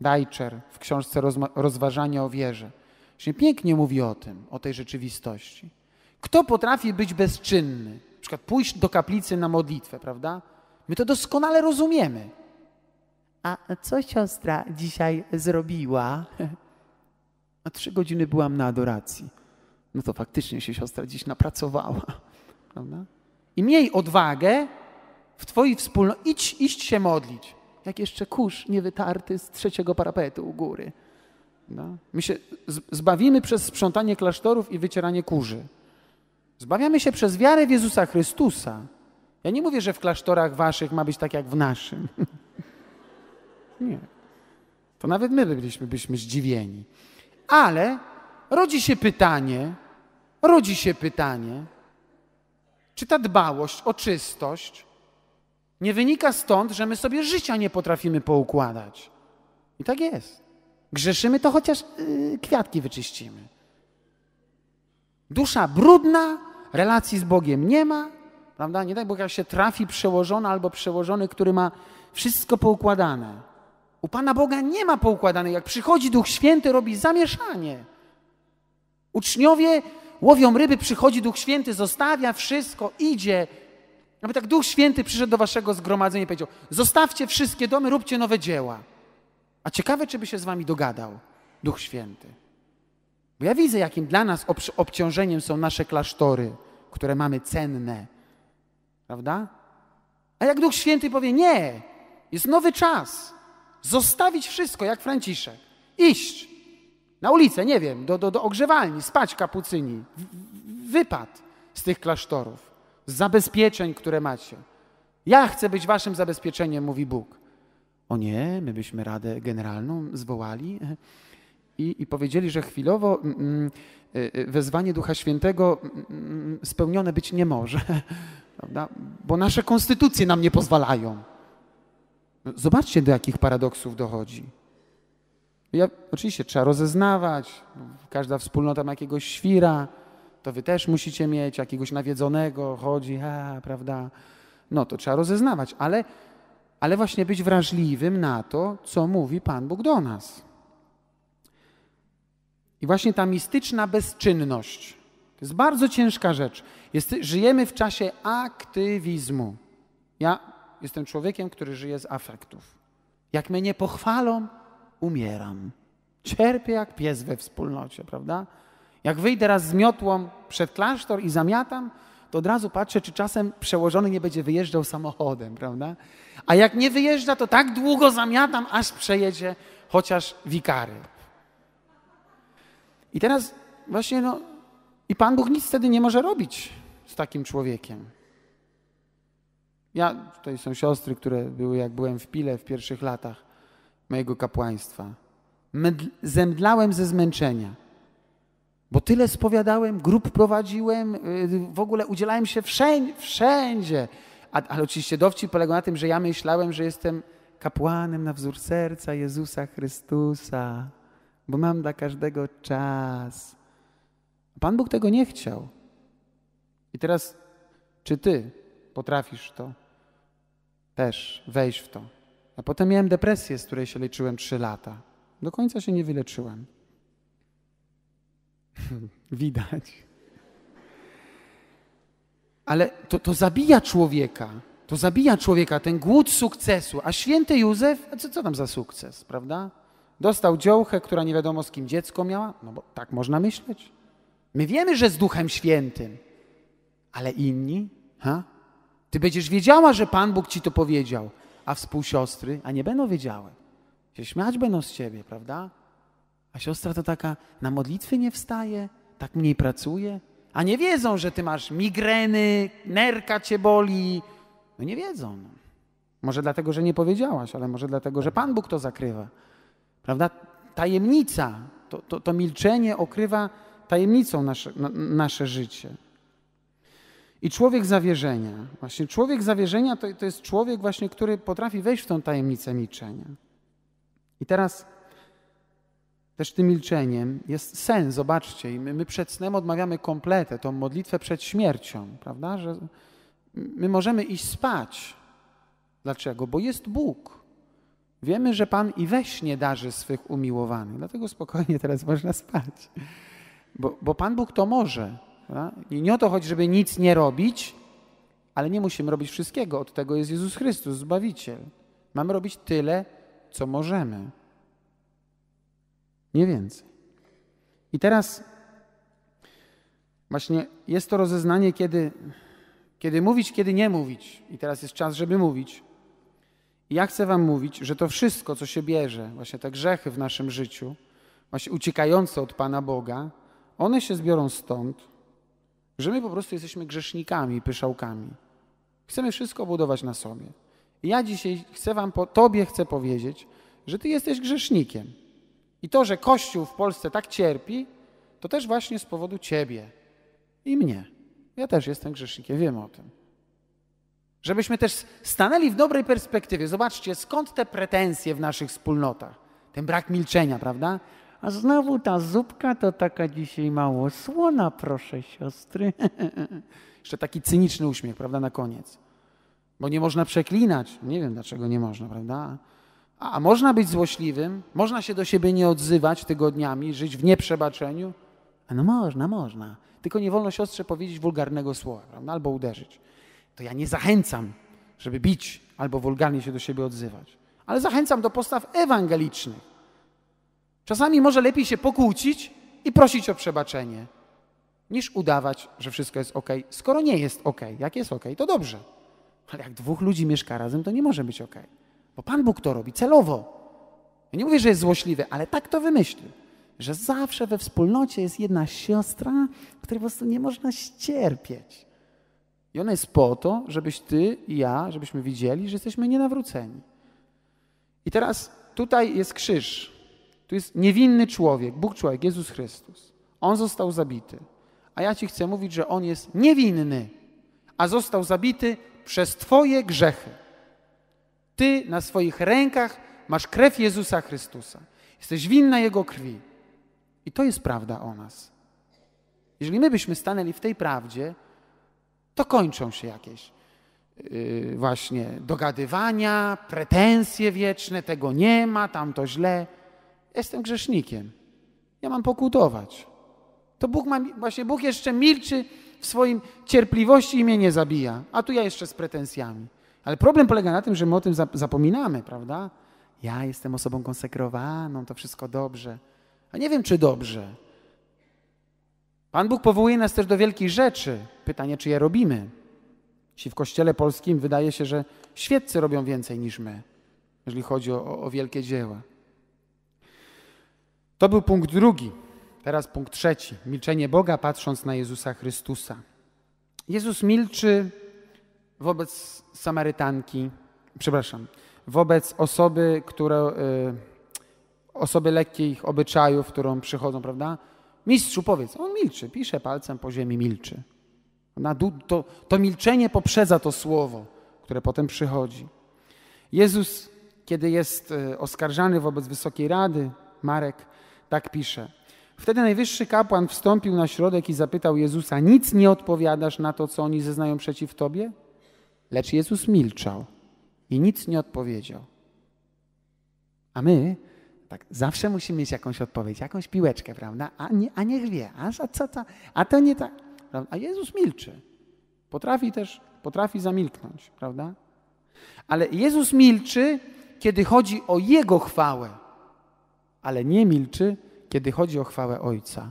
Dajczer w książce Rozważania o wierze właśnie pięknie mówi o tym, o tej rzeczywistości. Kto potrafi być bezczynny? Na przykład pójść do kaplicy na modlitwę, prawda? My to doskonale rozumiemy. A co siostra dzisiaj zrobiła? A trzy godziny byłam na adoracji. No to faktycznie się siostra dziś napracowała, prawda? I miej odwagę w Twojej wspólnocie, idź, idź się modlić jak jeszcze kurz niewytarty z trzeciego parapetu u góry. No. My się zbawimy przez sprzątanie klasztorów i wycieranie kurzy. Zbawiamy się przez wiarę w Jezusa Chrystusa. Ja nie mówię, że w klasztorach waszych ma być tak jak w naszym. nie. To nawet my byliśmy, byliśmy zdziwieni. Ale rodzi się pytanie, rodzi się pytanie, czy ta dbałość o czystość nie wynika stąd, że my sobie życia nie potrafimy poukładać. I tak jest. Grzeszymy, to chociaż yy, kwiatki wyczyścimy. Dusza brudna, relacji z Bogiem nie ma, prawda? Nie tak, bo jak się trafi przełożona albo przełożony, który ma wszystko poukładane. U Pana Boga nie ma poukładanych. Jak przychodzi Duch Święty, robi zamieszanie. Uczniowie łowią ryby, przychodzi Duch Święty, zostawia wszystko, idzie, aby tak Duch Święty przyszedł do waszego zgromadzenia i powiedział: Zostawcie wszystkie domy, róbcie nowe dzieła. A ciekawe, czy by się z wami dogadał Duch Święty. Bo ja widzę, jakim dla nas ob obciążeniem są nasze klasztory, które mamy cenne. Prawda? A jak Duch Święty powie: Nie, jest nowy czas. Zostawić wszystko, jak Franciszek. Iść na ulicę, nie wiem, do, do, do ogrzewalni, spać kapucyni. W, wypad z tych klasztorów zabezpieczeń, które macie. Ja chcę być waszym zabezpieczeniem, mówi Bóg. O nie, my byśmy Radę Generalną zwołali e, i, i powiedzieli, że chwilowo mm, mm, e, e, wezwanie Ducha Świętego mm, spełnione być nie może, prawda? bo nasze konstytucje nam nie pozwalają. No, zobaczcie, do jakich paradoksów dochodzi. Ja, oczywiście trzeba rozeznawać, no, każda wspólnota ma jakiegoś świra, to wy też musicie mieć jakiegoś nawiedzonego, chodzi, ha, prawda? No to trzeba rozeznawać, ale, ale właśnie być wrażliwym na to, co mówi Pan Bóg do nas. I właśnie ta mistyczna bezczynność to jest bardzo ciężka rzecz. Jest, żyjemy w czasie aktywizmu. Ja jestem człowiekiem, który żyje z afektów. Jak mnie nie pochwalą, umieram. Cierpię jak pies we wspólnocie, prawda? Jak wyjdę raz z miotłą przed klasztor i zamiatam, to od razu patrzę, czy czasem przełożony nie będzie wyjeżdżał samochodem, prawda? A jak nie wyjeżdża, to tak długo zamiatam, aż przejedzie chociaż wikary. I teraz właśnie, no, i Pan Bóg nic wtedy nie może robić z takim człowiekiem. Ja, tutaj są siostry, które były, jak byłem w Pile w pierwszych latach mojego kapłaństwa. Zemdlałem ze zmęczenia bo tyle spowiadałem, grup prowadziłem, y, w ogóle udzielałem się wszędzie. wszędzie. A, ale oczywiście dowcip polegał na tym, że ja myślałem, że jestem kapłanem na wzór serca Jezusa Chrystusa, bo mam dla każdego czas. Pan Bóg tego nie chciał. I teraz, czy ty potrafisz to? Też wejść w to. A potem miałem depresję, z której się leczyłem trzy lata. Do końca się nie wyleczyłem. Widać. Ale to, to zabija człowieka. To zabija człowieka, ten głód sukcesu. A święty Józef, a co, co tam za sukces, prawda? Dostał dziołchę, która nie wiadomo z kim dziecko miała. No bo tak można myśleć. My wiemy, że z Duchem Świętym, ale inni, ha? Ty będziesz wiedziała, że Pan Bóg ci to powiedział, a współsiostry, a nie będą wiedziały. Się śmiać będą z ciebie, prawda? A siostra to taka na modlitwy nie wstaje, tak mniej pracuje, a nie wiedzą, że ty masz migreny, nerka cię boli. No nie wiedzą. No. Może dlatego, że nie powiedziałaś, ale może dlatego, że Pan Bóg to zakrywa. Prawda? Tajemnica, to, to, to milczenie okrywa tajemnicą nasze, na, nasze życie. I człowiek zawierzenia. Właśnie człowiek zawierzenia to, to jest człowiek właśnie, który potrafi wejść w tą tajemnicę milczenia. I teraz też tym milczeniem jest sen, zobaczcie. I my, my przed snem odmawiamy kompletę, tą modlitwę przed śmiercią, prawda? Że my możemy iść spać. Dlaczego? Bo jest Bóg. Wiemy, że Pan i we śnie darzy swych umiłowanych, dlatego spokojnie teraz można spać. Bo, bo Pan Bóg to może. I nie o to chodzi, żeby nic nie robić, ale nie musimy robić wszystkiego. Od tego jest Jezus Chrystus, Zbawiciel. Mamy robić tyle, co możemy. Nie więcej. I teraz właśnie jest to rozeznanie, kiedy, kiedy mówić, kiedy nie mówić. I teraz jest czas, żeby mówić. I ja chcę Wam mówić, że to wszystko, co się bierze, właśnie te grzechy w naszym życiu, właśnie uciekające od Pana Boga, one się zbiorą stąd, że my po prostu jesteśmy grzesznikami, pyszałkami. Chcemy wszystko budować na sobie. I ja dzisiaj chcę Wam, po, Tobie chcę powiedzieć, że Ty jesteś grzesznikiem. I to, że Kościół w Polsce tak cierpi, to też właśnie z powodu Ciebie i mnie. Ja też jestem grzesznikiem, wiem o tym. Żebyśmy też stanęli w dobrej perspektywie. Zobaczcie, skąd te pretensje w naszych wspólnotach, ten brak milczenia, prawda? A znowu ta zupka to taka dzisiaj mało słona, proszę siostry. Jeszcze taki cyniczny uśmiech, prawda, na koniec. Bo nie można przeklinać. Nie wiem, dlaczego nie można, prawda? A można być złośliwym, można się do siebie nie odzywać tygodniami, żyć w nieprzebaczeniu. No można, można. Tylko nie wolno siostrze powiedzieć wulgarnego słowa albo uderzyć. To ja nie zachęcam, żeby bić albo wulgarnie się do siebie odzywać. Ale zachęcam do postaw ewangelicznych. Czasami może lepiej się pokłócić i prosić o przebaczenie, niż udawać, że wszystko jest ok, skoro nie jest ok. Jak jest ok, to dobrze. Ale jak dwóch ludzi mieszka razem, to nie może być ok. Bo Pan Bóg to robi celowo. Ja nie mówię, że jest złośliwy, ale tak to wymyślił. Że zawsze we wspólnocie jest jedna siostra, której po prostu nie można ścierpieć. I ona jest po to, żebyś ty i ja, żebyśmy widzieli, że jesteśmy nienawróceni. I teraz tutaj jest krzyż. Tu jest niewinny człowiek, Bóg człowiek, Jezus Chrystus. On został zabity. A ja ci chcę mówić, że on jest niewinny, a został zabity przez twoje grzechy. Ty na swoich rękach masz krew Jezusa Chrystusa. Jesteś winna Jego krwi. I to jest prawda o nas. Jeżeli my byśmy stanęli w tej prawdzie, to kończą się jakieś yy, właśnie dogadywania, pretensje wieczne, tego nie ma, tam to źle. Jestem grzesznikiem. Ja mam pokutować. To Bóg ma, właśnie Bóg jeszcze milczy w swoim cierpliwości i mnie nie zabija. A tu ja jeszcze z pretensjami. Ale problem polega na tym, że my o tym zapominamy, prawda? Ja jestem osobą konsekrowaną, to wszystko dobrze. A nie wiem, czy dobrze. Pan Bóg powołuje nas też do wielkich rzeczy. Pytanie, czy je robimy. Jeśli w kościele polskim wydaje się, że świetcy robią więcej niż my, jeżeli chodzi o, o wielkie dzieła. To był punkt drugi. Teraz punkt trzeci. Milczenie Boga patrząc na Jezusa Chrystusa. Jezus milczy wobec Samarytanki, przepraszam, wobec osoby, które, osoby lekkich obyczajów, którą przychodzą, prawda? Mistrzu, powiedz. On milczy, pisze palcem po ziemi, milczy. To, to milczenie poprzedza to słowo, które potem przychodzi. Jezus, kiedy jest e, oskarżany wobec Wysokiej Rady, Marek tak pisze. Wtedy najwyższy kapłan wstąpił na środek i zapytał Jezusa: Nic nie odpowiadasz na to, co oni zeznają przeciw tobie? Lecz Jezus milczał i nic nie odpowiedział. A my tak zawsze musimy mieć jakąś odpowiedź, jakąś piłeczkę, prawda? A, nie, a niech wie, a, a co to, a to nie tak. A Jezus milczy. Potrafi też, potrafi zamilknąć, prawda? Ale Jezus milczy, kiedy chodzi o Jego chwałę, ale nie milczy, kiedy chodzi o chwałę Ojca.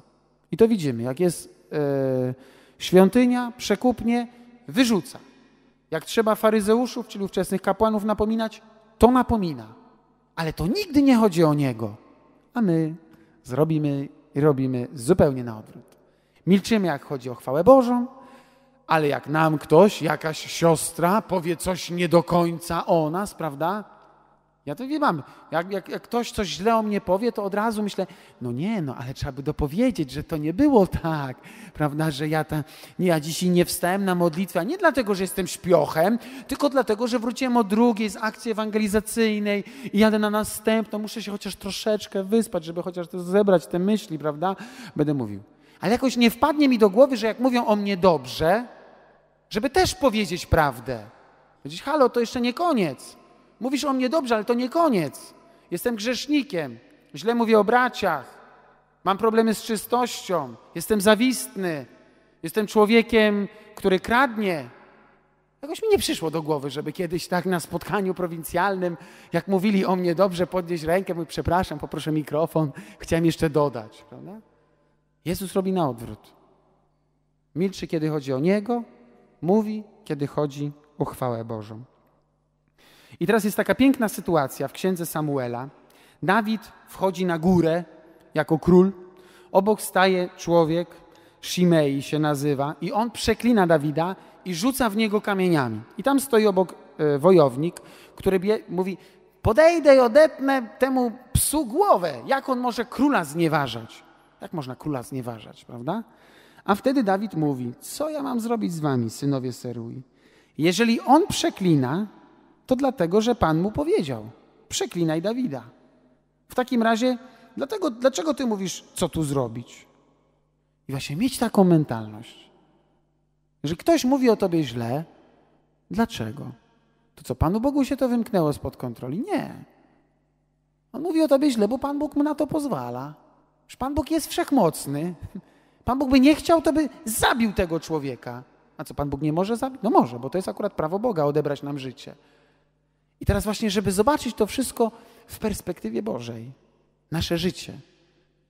I to widzimy, jak jest yy, świątynia, przekupnie, wyrzuca. Jak trzeba faryzeuszów, czyli ówczesnych kapłanów napominać, to napomina. Ale to nigdy nie chodzi o niego. A my zrobimy i robimy zupełnie na odwrót. Milczymy, jak chodzi o chwałę Bożą, ale jak nam ktoś, jakaś siostra powie coś nie do końca o nas, prawda? Ja to nie mam. Jak, jak, jak, ktoś coś źle o mnie powie, to od razu myślę, no nie, no ale trzeba by dopowiedzieć, że to nie było tak, prawda, że ja, ta, nie, ja dzisiaj nie wstałem na modlitwę, a nie dlatego, że jestem śpiochem, tylko dlatego, że wróciłem o drugiej z akcji ewangelizacyjnej i jadę na następną, muszę się chociaż troszeczkę wyspać, żeby chociaż to zebrać te myśli, prawda, będę mówił. Ale jakoś nie wpadnie mi do głowy, że jak mówią o mnie dobrze, żeby też powiedzieć prawdę. Powiedzieć, halo, to jeszcze nie koniec. Mówisz o mnie dobrze, ale to nie koniec. Jestem grzesznikiem, źle mówię o braciach, mam problemy z czystością, jestem zawistny, jestem człowiekiem, który kradnie. Jakoś mi nie przyszło do głowy, żeby kiedyś tak na spotkaniu prowincjalnym, jak mówili o mnie dobrze, podnieść rękę, mój przepraszam, poproszę mikrofon, chciałem jeszcze dodać. Prawda? Jezus robi na odwrót. Milczy, kiedy chodzi o Niego, mówi, kiedy chodzi o chwałę Bożą. I teraz jest taka piękna sytuacja w księdze Samuela. Dawid wchodzi na górę jako król. Obok staje człowiek, Shimei się nazywa, i on przeklina Dawida i rzuca w niego kamieniami. I tam stoi obok e, wojownik, który bie, mówi: Podejdę i odetnę temu psu głowę. Jak on może króla znieważać? Jak można króla znieważać, prawda? A wtedy Dawid mówi: Co ja mam zrobić z wami, synowie Serui? Jeżeli on przeklina, to dlatego, że Pan mu powiedział: Przeklinaj Dawida. W takim razie, dlatego, dlaczego ty mówisz, co tu zrobić? I właśnie mieć taką mentalność, że ktoś mówi o tobie źle, dlaczego? To co, Panu Bogu się to wymknęło spod kontroli? Nie. On mówi o tobie źle, bo Pan Bóg mu na to pozwala. Pan Bóg jest wszechmocny. Pan Bóg by nie chciał, to by zabił tego człowieka. A co, Pan Bóg nie może zabić? No może, bo to jest akurat prawo Boga odebrać nam życie. I teraz właśnie, żeby zobaczyć to wszystko w perspektywie Bożej, nasze życie.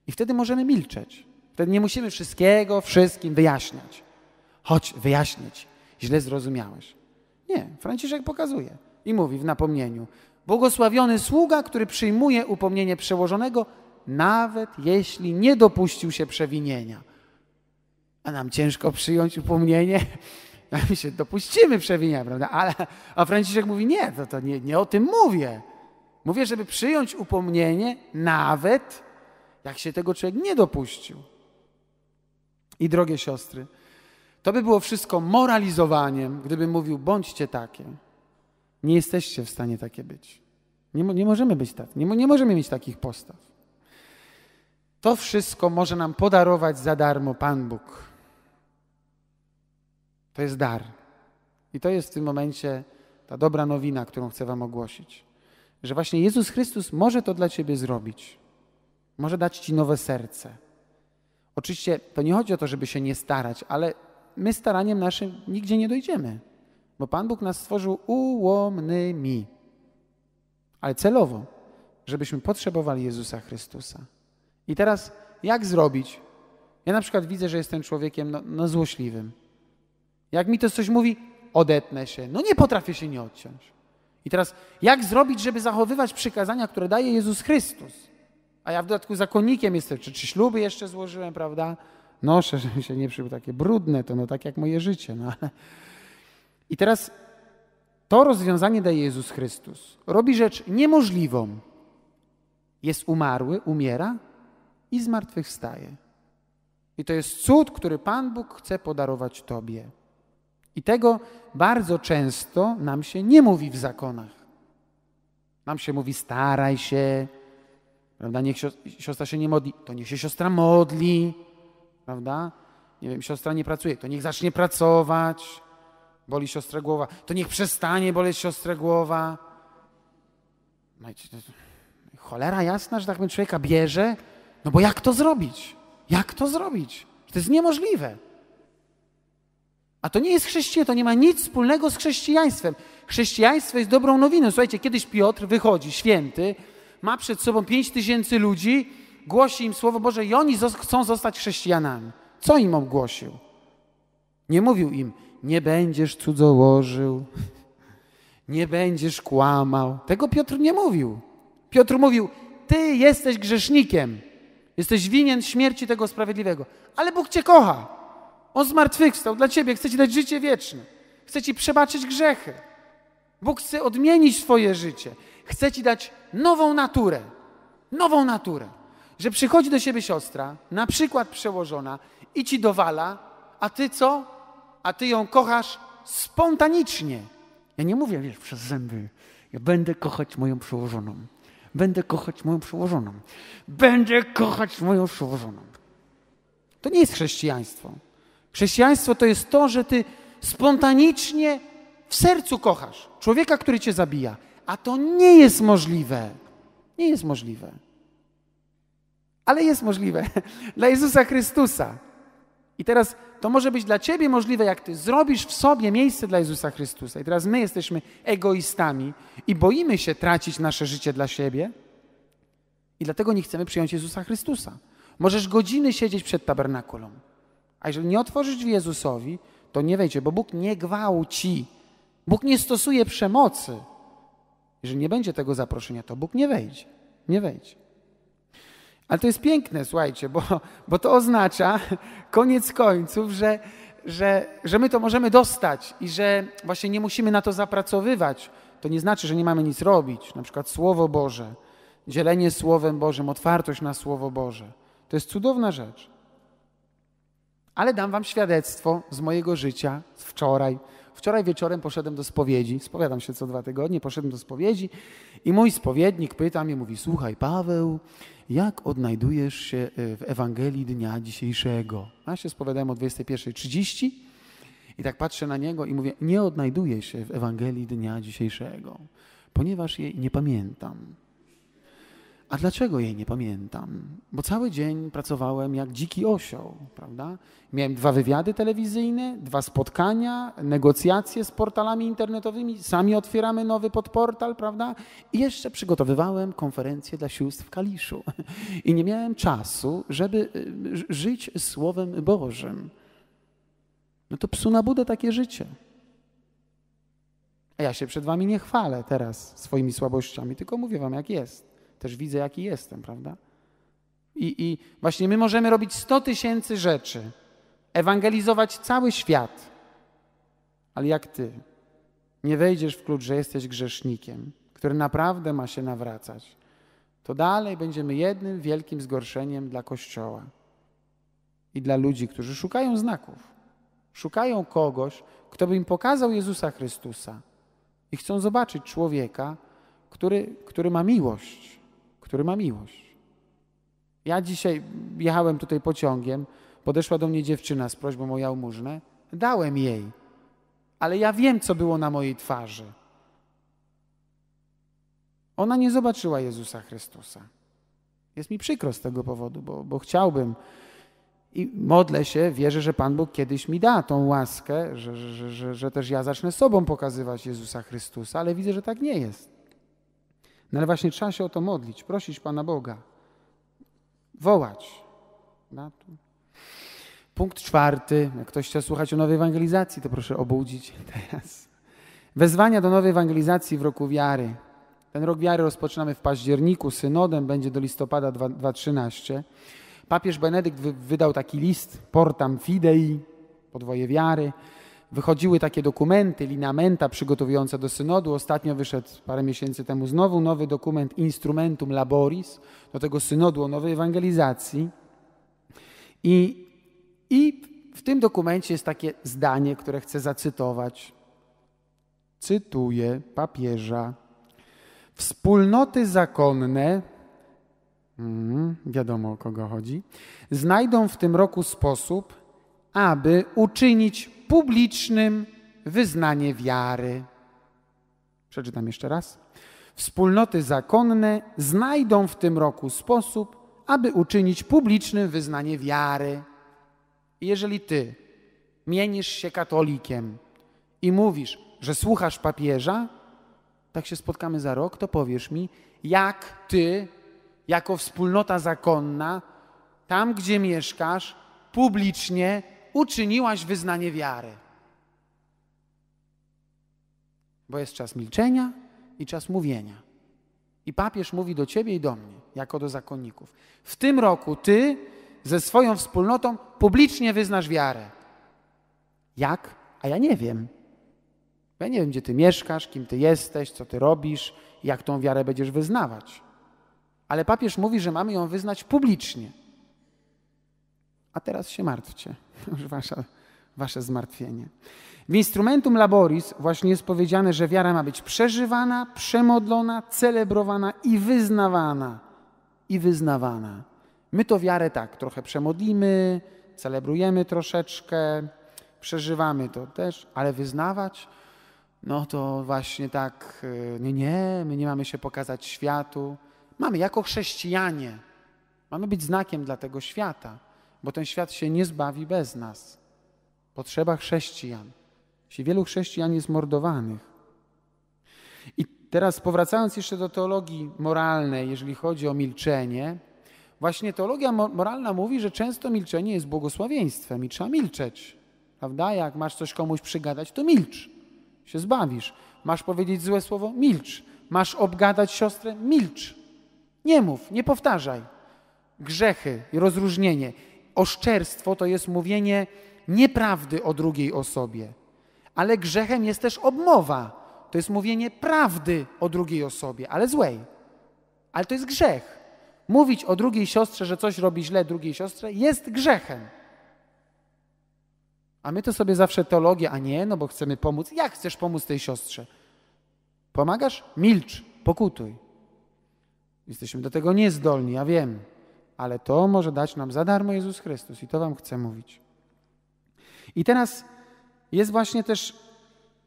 I wtedy możemy milczeć. Wtedy nie musimy wszystkiego wszystkim wyjaśniać. Chodź, wyjaśnić. Źle zrozumiałeś. Nie, Franciszek pokazuje i mówi w napomnieniu: Błogosławiony sługa, który przyjmuje upomnienie przełożonego, nawet jeśli nie dopuścił się przewinienia. A nam ciężko przyjąć upomnienie, my się dopuścimy przewinienia, prawda? Ale, a Franciszek mówi, nie, to, to nie, nie o tym mówię. Mówię, żeby przyjąć upomnienie, nawet jak się tego człowiek nie dopuścił. I drogie siostry, to by było wszystko moralizowaniem, gdyby mówił, bądźcie takie. Nie jesteście w stanie takie być. Nie, nie możemy być tak, nie, nie możemy mieć takich postaw. To wszystko może nam podarować za darmo Pan Bóg. To jest dar. I to jest w tym momencie ta dobra nowina, którą chcę Wam ogłosić. Że właśnie Jezus Chrystus może to dla Ciebie zrobić. Może dać Ci nowe serce. Oczywiście to nie chodzi o to, żeby się nie starać, ale my staraniem naszym nigdzie nie dojdziemy, bo Pan Bóg nas stworzył ułomnymi, ale celowo, żebyśmy potrzebowali Jezusa Chrystusa. I teraz jak zrobić? Ja na przykład widzę, że jestem człowiekiem no, no złośliwym. Jak mi to coś mówi, odetnę się. No nie potrafię się nie odciąć. I teraz, jak zrobić, żeby zachowywać przykazania, które daje Jezus Chrystus? A ja w dodatku zakonnikiem jestem, czy, czy śluby jeszcze złożyłem, prawda? Noszę, żeby się nie przybył takie brudne, to no tak jak moje życie. No. I teraz to rozwiązanie daje Jezus Chrystus. Robi rzecz niemożliwą. Jest umarły, umiera i zmartwychwstaje. I to jest cud, który Pan Bóg chce podarować Tobie. I tego bardzo często nam się nie mówi w zakonach. Nam się mówi staraj się, prawda? Niech siostra się nie modli, to niech się siostra modli, prawda? Nie wiem, siostra nie pracuje, to niech zacznie pracować, boli siostrę głowa, to niech przestanie boleć siostrę głowa. Cholera jasna, że tak bym człowieka bierze, no bo jak to zrobić? Jak to zrobić? To jest niemożliwe. A to nie jest chrześcijanie, to nie ma nic wspólnego z chrześcijaństwem. Chrześcijaństwo jest dobrą nowiną. Słuchajcie, kiedyś Piotr wychodzi, święty, ma przed sobą pięć tysięcy ludzi, głosi im Słowo Boże i oni chcą zostać chrześcijanami. Co im ogłosił? Nie mówił im, nie będziesz cudzołożył, nie będziesz kłamał. Tego Piotr nie mówił. Piotr mówił, ty jesteś grzesznikiem, jesteś winien śmierci tego sprawiedliwego, ale Bóg cię kocha. On zmartwychwstał dla ciebie, chce ci dać życie wieczne. Chce ci przebaczyć grzechy. Bóg chce odmienić swoje życie. Chce ci dać nową naturę. Nową naturę. Że przychodzi do siebie siostra, na przykład przełożona i ci dowala, a ty co? A ty ją kochasz spontanicznie. Ja nie mówię, wiesz, przez zęby. Ja będę kochać moją przełożoną. Będę kochać moją przełożoną. Będę kochać moją przełożoną. To nie jest chrześcijaństwo. Chrześcijaństwo to jest to, że ty spontanicznie w sercu kochasz człowieka, który cię zabija. A to nie jest możliwe. Nie jest możliwe. Ale jest możliwe dla Jezusa Chrystusa. I teraz to może być dla ciebie możliwe, jak ty zrobisz w sobie miejsce dla Jezusa Chrystusa. I teraz my jesteśmy egoistami i boimy się tracić nasze życie dla siebie. I dlatego nie chcemy przyjąć Jezusa Chrystusa. Możesz godziny siedzieć przed tabernakulum. A jeżeli nie otworzysz drzwi Jezusowi, to nie wejdzie, bo Bóg nie gwałci. Bóg nie stosuje przemocy. Jeżeli nie będzie tego zaproszenia, to Bóg nie wejdzie. Nie wejdzie. Ale to jest piękne, słuchajcie, bo, bo to oznacza koniec końców, że, że, że my to możemy dostać i że właśnie nie musimy na to zapracowywać. To nie znaczy, że nie mamy nic robić. Na przykład Słowo Boże, dzielenie Słowem Bożym, otwartość na Słowo Boże. To jest cudowna rzecz ale dam wam świadectwo z mojego życia z wczoraj. Wczoraj wieczorem poszedłem do spowiedzi, spowiadam się co dwa tygodnie, poszedłem do spowiedzi i mój spowiednik pyta mnie, mówi, słuchaj Paweł, jak odnajdujesz się e, w Ewangelii dnia dzisiejszego? Ja się spowiadałem o 21.30 i tak patrzę na niego i mówię, nie odnajduję się w Ewangelii dnia dzisiejszego, ponieważ jej nie pamiętam. A dlaczego jej nie pamiętam? Bo cały dzień pracowałem jak dziki osioł, prawda? Miałem dwa wywiady telewizyjne, dwa spotkania, negocjacje z portalami internetowymi, sami otwieramy nowy podportal, prawda? I jeszcze przygotowywałem konferencję dla sióstr w Kaliszu. I nie miałem czasu, żeby y, żyć Słowem Bożym. No to psu na budę takie życie. A ja się przed wami nie chwalę teraz swoimi słabościami, tylko mówię wam jak jest też widzę, jaki jestem, prawda? I, i właśnie my możemy robić 100 tysięcy rzeczy, ewangelizować cały świat, ale jak ty nie wejdziesz w klucz, że jesteś grzesznikiem, który naprawdę ma się nawracać, to dalej będziemy jednym wielkim zgorszeniem dla Kościoła i dla ludzi, którzy szukają znaków, szukają kogoś, kto by im pokazał Jezusa Chrystusa i chcą zobaczyć człowieka, który, który ma miłość który ma miłość. Ja dzisiaj jechałem tutaj pociągiem, podeszła do mnie dziewczyna z prośbą o jałmużnę, dałem jej, ale ja wiem, co było na mojej twarzy. Ona nie zobaczyła Jezusa Chrystusa. Jest mi przykro z tego powodu, bo, bo chciałbym i modlę się, wierzę, że Pan Bóg kiedyś mi da tą łaskę, że, że, że, że też ja zacznę sobą pokazywać Jezusa Chrystusa, ale widzę, że tak nie jest. No ale właśnie trzeba się o to modlić, prosić Pana Boga, wołać. Punkt czwarty. Jak ktoś chce słuchać o nowej ewangelizacji, to proszę obudzić teraz. Wezwania do nowej ewangelizacji w roku wiary. Ten rok wiary rozpoczynamy w październiku, synodem będzie do listopada 2013. Papież Benedykt wydał taki list, Portam Fidei, podwoje wiary, Wychodziły takie dokumenty, linamenta przygotowujące do synodu. Ostatnio wyszedł parę miesięcy temu znowu nowy dokument Instrumentum Laboris do tego synodu o nowej ewangelizacji. I, I w tym dokumencie jest takie zdanie, które chcę zacytować. Cytuję papieża. Wspólnoty zakonne, mm, wiadomo o kogo chodzi, znajdą w tym roku sposób, aby uczynić publicznym wyznanie wiary. Przeczytam jeszcze raz. Wspólnoty zakonne znajdą w tym roku sposób, aby uczynić publicznym wyznanie wiary. jeżeli ty mienisz się katolikiem i mówisz, że słuchasz papieża, tak się spotkamy za rok, to powiesz mi, jak ty, jako wspólnota zakonna, tam gdzie mieszkasz, publicznie uczyniłaś wyznanie wiary. Bo jest czas milczenia i czas mówienia. I papież mówi do ciebie i do mnie, jako do zakonników. W tym roku ty ze swoją wspólnotą publicznie wyznasz wiarę. Jak? A ja nie wiem. Ja nie wiem, gdzie ty mieszkasz, kim ty jesteś, co ty robisz, jak tą wiarę będziesz wyznawać. Ale papież mówi, że mamy ją wyznać publicznie. A teraz się martwcie już wasza, wasze zmartwienie. W instrumentum laboris właśnie jest powiedziane, że wiara ma być przeżywana, przemodlona, celebrowana i wyznawana. I wyznawana. My to wiarę tak trochę przemodlimy, celebrujemy troszeczkę, przeżywamy to też, ale wyznawać, no to właśnie tak, y, nie, nie, my nie mamy się pokazać światu. Mamy jako chrześcijanie, mamy być znakiem dla tego świata bo ten świat się nie zbawi bez nas. Potrzeba chrześcijan. Wielu chrześcijan jest mordowanych. I teraz powracając jeszcze do teologii moralnej, jeżeli chodzi o milczenie, właśnie teologia moralna mówi, że często milczenie jest błogosławieństwem i trzeba milczeć. Prawda? Jak masz coś komuś przygadać, to milcz, się zbawisz. Masz powiedzieć złe słowo, milcz. Masz obgadać siostrę, milcz. Nie mów, nie powtarzaj. Grzechy i rozróżnienie oszczerstwo to jest mówienie nieprawdy o drugiej osobie, ale grzechem jest też obmowa. To jest mówienie prawdy o drugiej osobie, ale złej. Ale to jest grzech. Mówić o drugiej siostrze, że coś robi źle drugiej siostrze, jest grzechem. A my to sobie zawsze teologię, a nie, no bo chcemy pomóc. Jak chcesz pomóc tej siostrze? Pomagasz? Milcz, pokutuj. Jesteśmy do tego niezdolni, ja wiem ale to może dać nam za darmo Jezus Chrystus i to Wam chcę mówić. I teraz jest właśnie też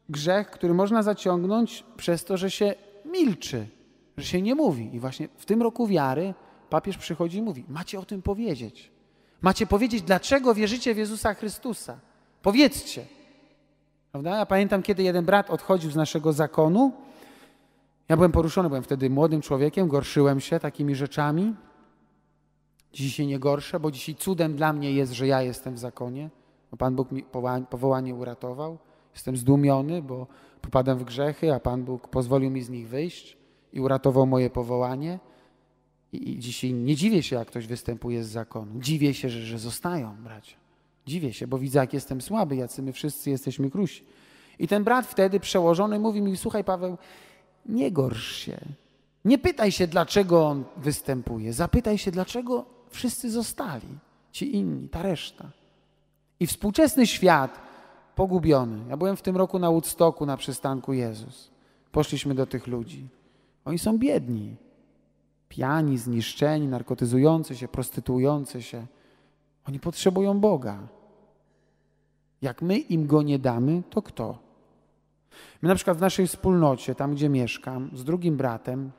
grzech, który można zaciągnąć przez to, że się milczy, że się nie mówi. I właśnie w tym roku wiary papież przychodzi i mówi: Macie o tym powiedzieć. Macie powiedzieć, dlaczego wierzycie w Jezusa Chrystusa. Powiedzcie. Prawda? Ja pamiętam, kiedy jeden brat odchodził z naszego zakonu. Ja byłem poruszony, byłem wtedy młodym człowiekiem, gorszyłem się takimi rzeczami. Dzisiaj nie gorsze, bo dzisiaj cudem dla mnie jest, że ja jestem w zakonie, bo Pan Bóg mi powołanie uratował. Jestem zdumiony, bo popadam w grzechy, a Pan Bóg pozwolił mi z nich wyjść i uratował moje powołanie. I, i dzisiaj nie dziwię się, jak ktoś występuje z zakonu. Dziwię się, że, że zostają bracia. Dziwię się, bo widzę, jak jestem słaby, jacy my wszyscy jesteśmy krusi. I ten brat wtedy przełożony mówi mi, słuchaj Paweł, nie gorsz się. Nie pytaj się, dlaczego on występuje. Zapytaj się, dlaczego wszyscy zostali, ci inni, ta reszta. I współczesny świat pogubiony. Ja byłem w tym roku na Woodstocku, na przystanku Jezus. Poszliśmy do tych ludzi. Oni są biedni, pijani, zniszczeni, narkotyzujący się, prostytuujący się. Oni potrzebują Boga. Jak my im go nie damy, to kto? My na przykład w naszej wspólnocie, tam gdzie mieszkam, z drugim bratem,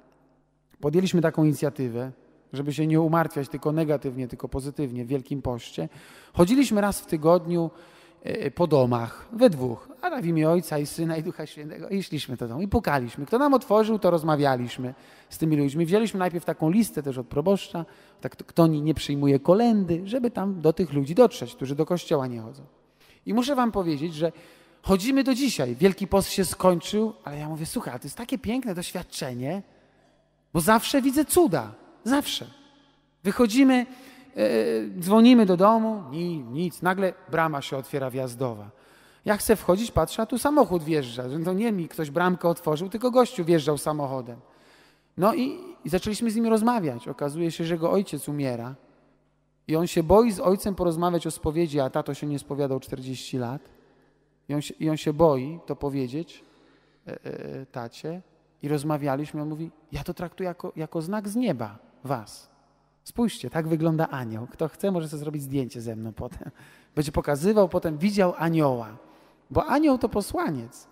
podjęliśmy taką inicjatywę, żeby się nie umartwiać tylko negatywnie, tylko pozytywnie w Wielkim Poście, chodziliśmy raz w tygodniu e, po domach, we dwóch, a na imię Ojca i Syna i Ducha Świętego i szliśmy do domu i pukaliśmy. Kto nam otworzył, to rozmawialiśmy z tymi ludźmi. Wzięliśmy najpierw taką listę też od proboszcza, tak kto nie przyjmuje kolendy, żeby tam do tych ludzi dotrzeć, którzy do kościoła nie chodzą. I muszę wam powiedzieć, że chodzimy do dzisiaj. Wielki post się skończył, ale ja mówię, słuchaj, to jest takie piękne doświadczenie, bo zawsze widzę cuda. Zawsze. Wychodzimy, e, dzwonimy do domu, ni, nic, nagle brama się otwiera wjazdowa. Ja chcę wchodzić, patrzę, a tu samochód wjeżdża. To nie mi ktoś bramkę otworzył, tylko gościu wjeżdżał samochodem. No i, i zaczęliśmy z nim rozmawiać. Okazuje się, że jego ojciec umiera i on się boi z ojcem porozmawiać o spowiedzi, a tato się nie spowiadał 40 lat. I on się, i on się boi to powiedzieć e, e, tacie. I rozmawialiśmy, on mówi, ja to traktuję jako, jako znak z nieba was. Spójrzcie, tak wygląda anioł. Kto chce, może sobie zrobić zdjęcie ze mną potem. Będzie pokazywał potem, widział anioła. Bo anioł to posłaniec.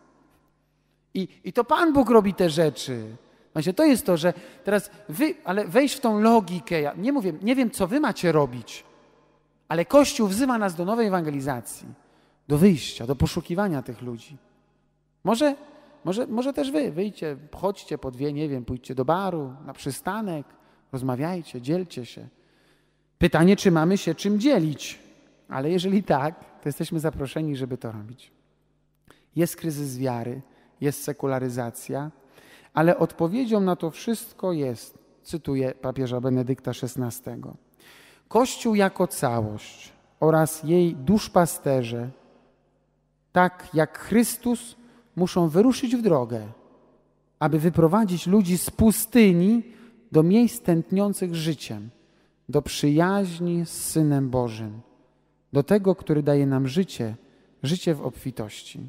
I, i to Pan Bóg robi te rzeczy. Właśnie to jest to, że teraz wy, ale wejść w tą logikę. Ja nie mówię, nie wiem, co wy macie robić, ale Kościół wzywa nas do nowej ewangelizacji, do wyjścia, do poszukiwania tych ludzi. Może, może, może też wy wyjdźcie, chodźcie po dwie, nie wiem, pójdźcie do baru, na przystanek, Rozmawiajcie, dzielcie się. Pytanie, czy mamy się czym dzielić, ale jeżeli tak, to jesteśmy zaproszeni, żeby to robić. Jest kryzys wiary, jest sekularyzacja, ale odpowiedzią na to wszystko jest, cytuję papieża Benedykta XVI, Kościół jako całość oraz jej duszpasterze, tak jak Chrystus, muszą wyruszyć w drogę, aby wyprowadzić ludzi z pustyni do miejsc tętniących życiem, do przyjaźni z Synem Bożym, do tego, który daje nam życie, życie w obfitości.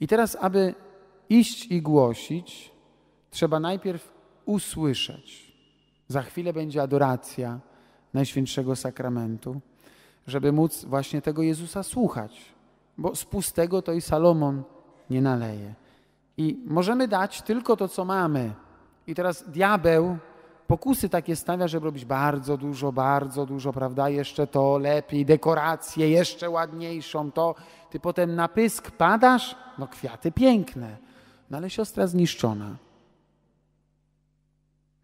I teraz, aby iść i głosić, trzeba najpierw usłyszeć. Za chwilę będzie adoracja Najświętszego Sakramentu, żeby móc właśnie tego Jezusa słuchać, bo z pustego to i Salomon nie naleje. I możemy dać tylko to, co mamy i teraz diabeł pokusy takie stawia, żeby robić bardzo dużo, bardzo dużo, prawda? Jeszcze to lepiej, dekorację jeszcze ładniejszą, to ty potem na pysk padasz, no kwiaty piękne, no ale siostra zniszczona.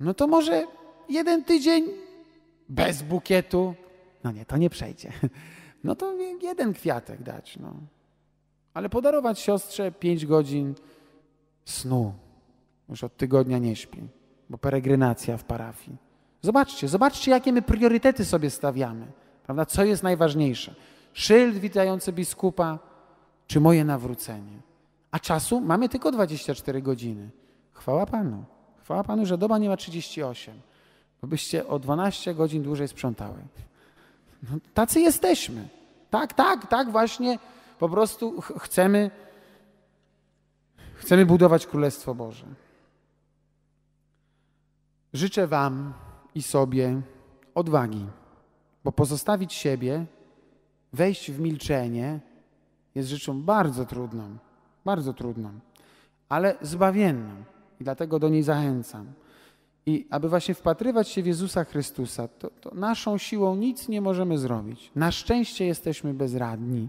No to może jeden tydzień bez bukietu, no nie, to nie przejdzie. No to jeden kwiatek dać, no. Ale podarować siostrze pięć godzin snu, już od tygodnia nie śpi, bo peregrinacja w parafii. Zobaczcie, zobaczcie, jakie my priorytety sobie stawiamy. Prawda? Co jest najważniejsze? Szyld witający biskupa, czy moje nawrócenie? A czasu mamy tylko 24 godziny. Chwała Panu. Chwała Panu, że doba nie ma 38, bo byście o 12 godzin dłużej sprzątały. No, tacy jesteśmy. Tak, tak, tak właśnie po prostu ch chcemy, chcemy budować Królestwo Boże. Życzę Wam i sobie odwagi, bo pozostawić siebie, wejść w milczenie jest rzeczą bardzo trudną, bardzo trudną, ale zbawienną i dlatego do niej zachęcam. I aby właśnie wpatrywać się w Jezusa Chrystusa, to, to naszą siłą nic nie możemy zrobić. Na szczęście jesteśmy bezradni,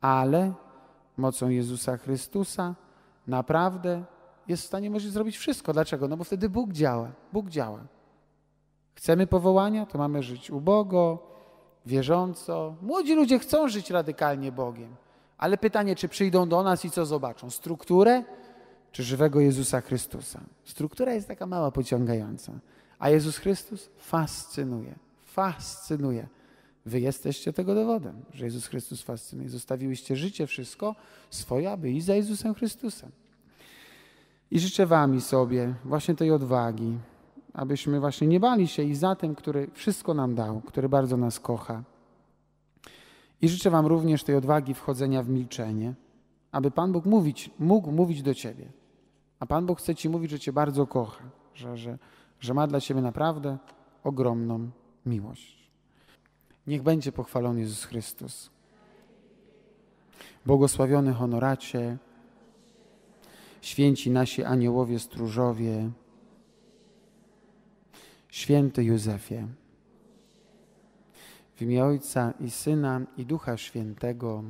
ale mocą Jezusa Chrystusa naprawdę jest w stanie może zrobić wszystko. Dlaczego? No bo wtedy Bóg działa. Bóg działa. Chcemy powołania, to mamy żyć ubogo, wierząco. Młodzi ludzie chcą żyć radykalnie Bogiem, ale pytanie, czy przyjdą do nas i co zobaczą? Strukturę czy żywego Jezusa Chrystusa? Struktura jest taka mała, pociągająca, a Jezus Chrystus fascynuje, fascynuje. Wy jesteście tego dowodem, że Jezus Chrystus fascynuje. Zostawiłyście życie, wszystko swoje, aby iść za Jezusem Chrystusem. I życzę Wam i sobie właśnie tej odwagi, abyśmy właśnie nie bali się i za tym, który wszystko nam dał, który bardzo nas kocha. I życzę Wam również tej odwagi wchodzenia w milczenie, aby Pan Bóg mówić, mógł mówić do Ciebie. A Pan Bóg chce Ci mówić, że Cię bardzo kocha, że, że, że ma dla Ciebie naprawdę ogromną miłość. Niech będzie pochwalony Jezus Chrystus. Błogosławiony honoracie, święci nasi aniołowie stróżowie, święty Józefie. W imię Ojca i Syna i Ducha Świętego.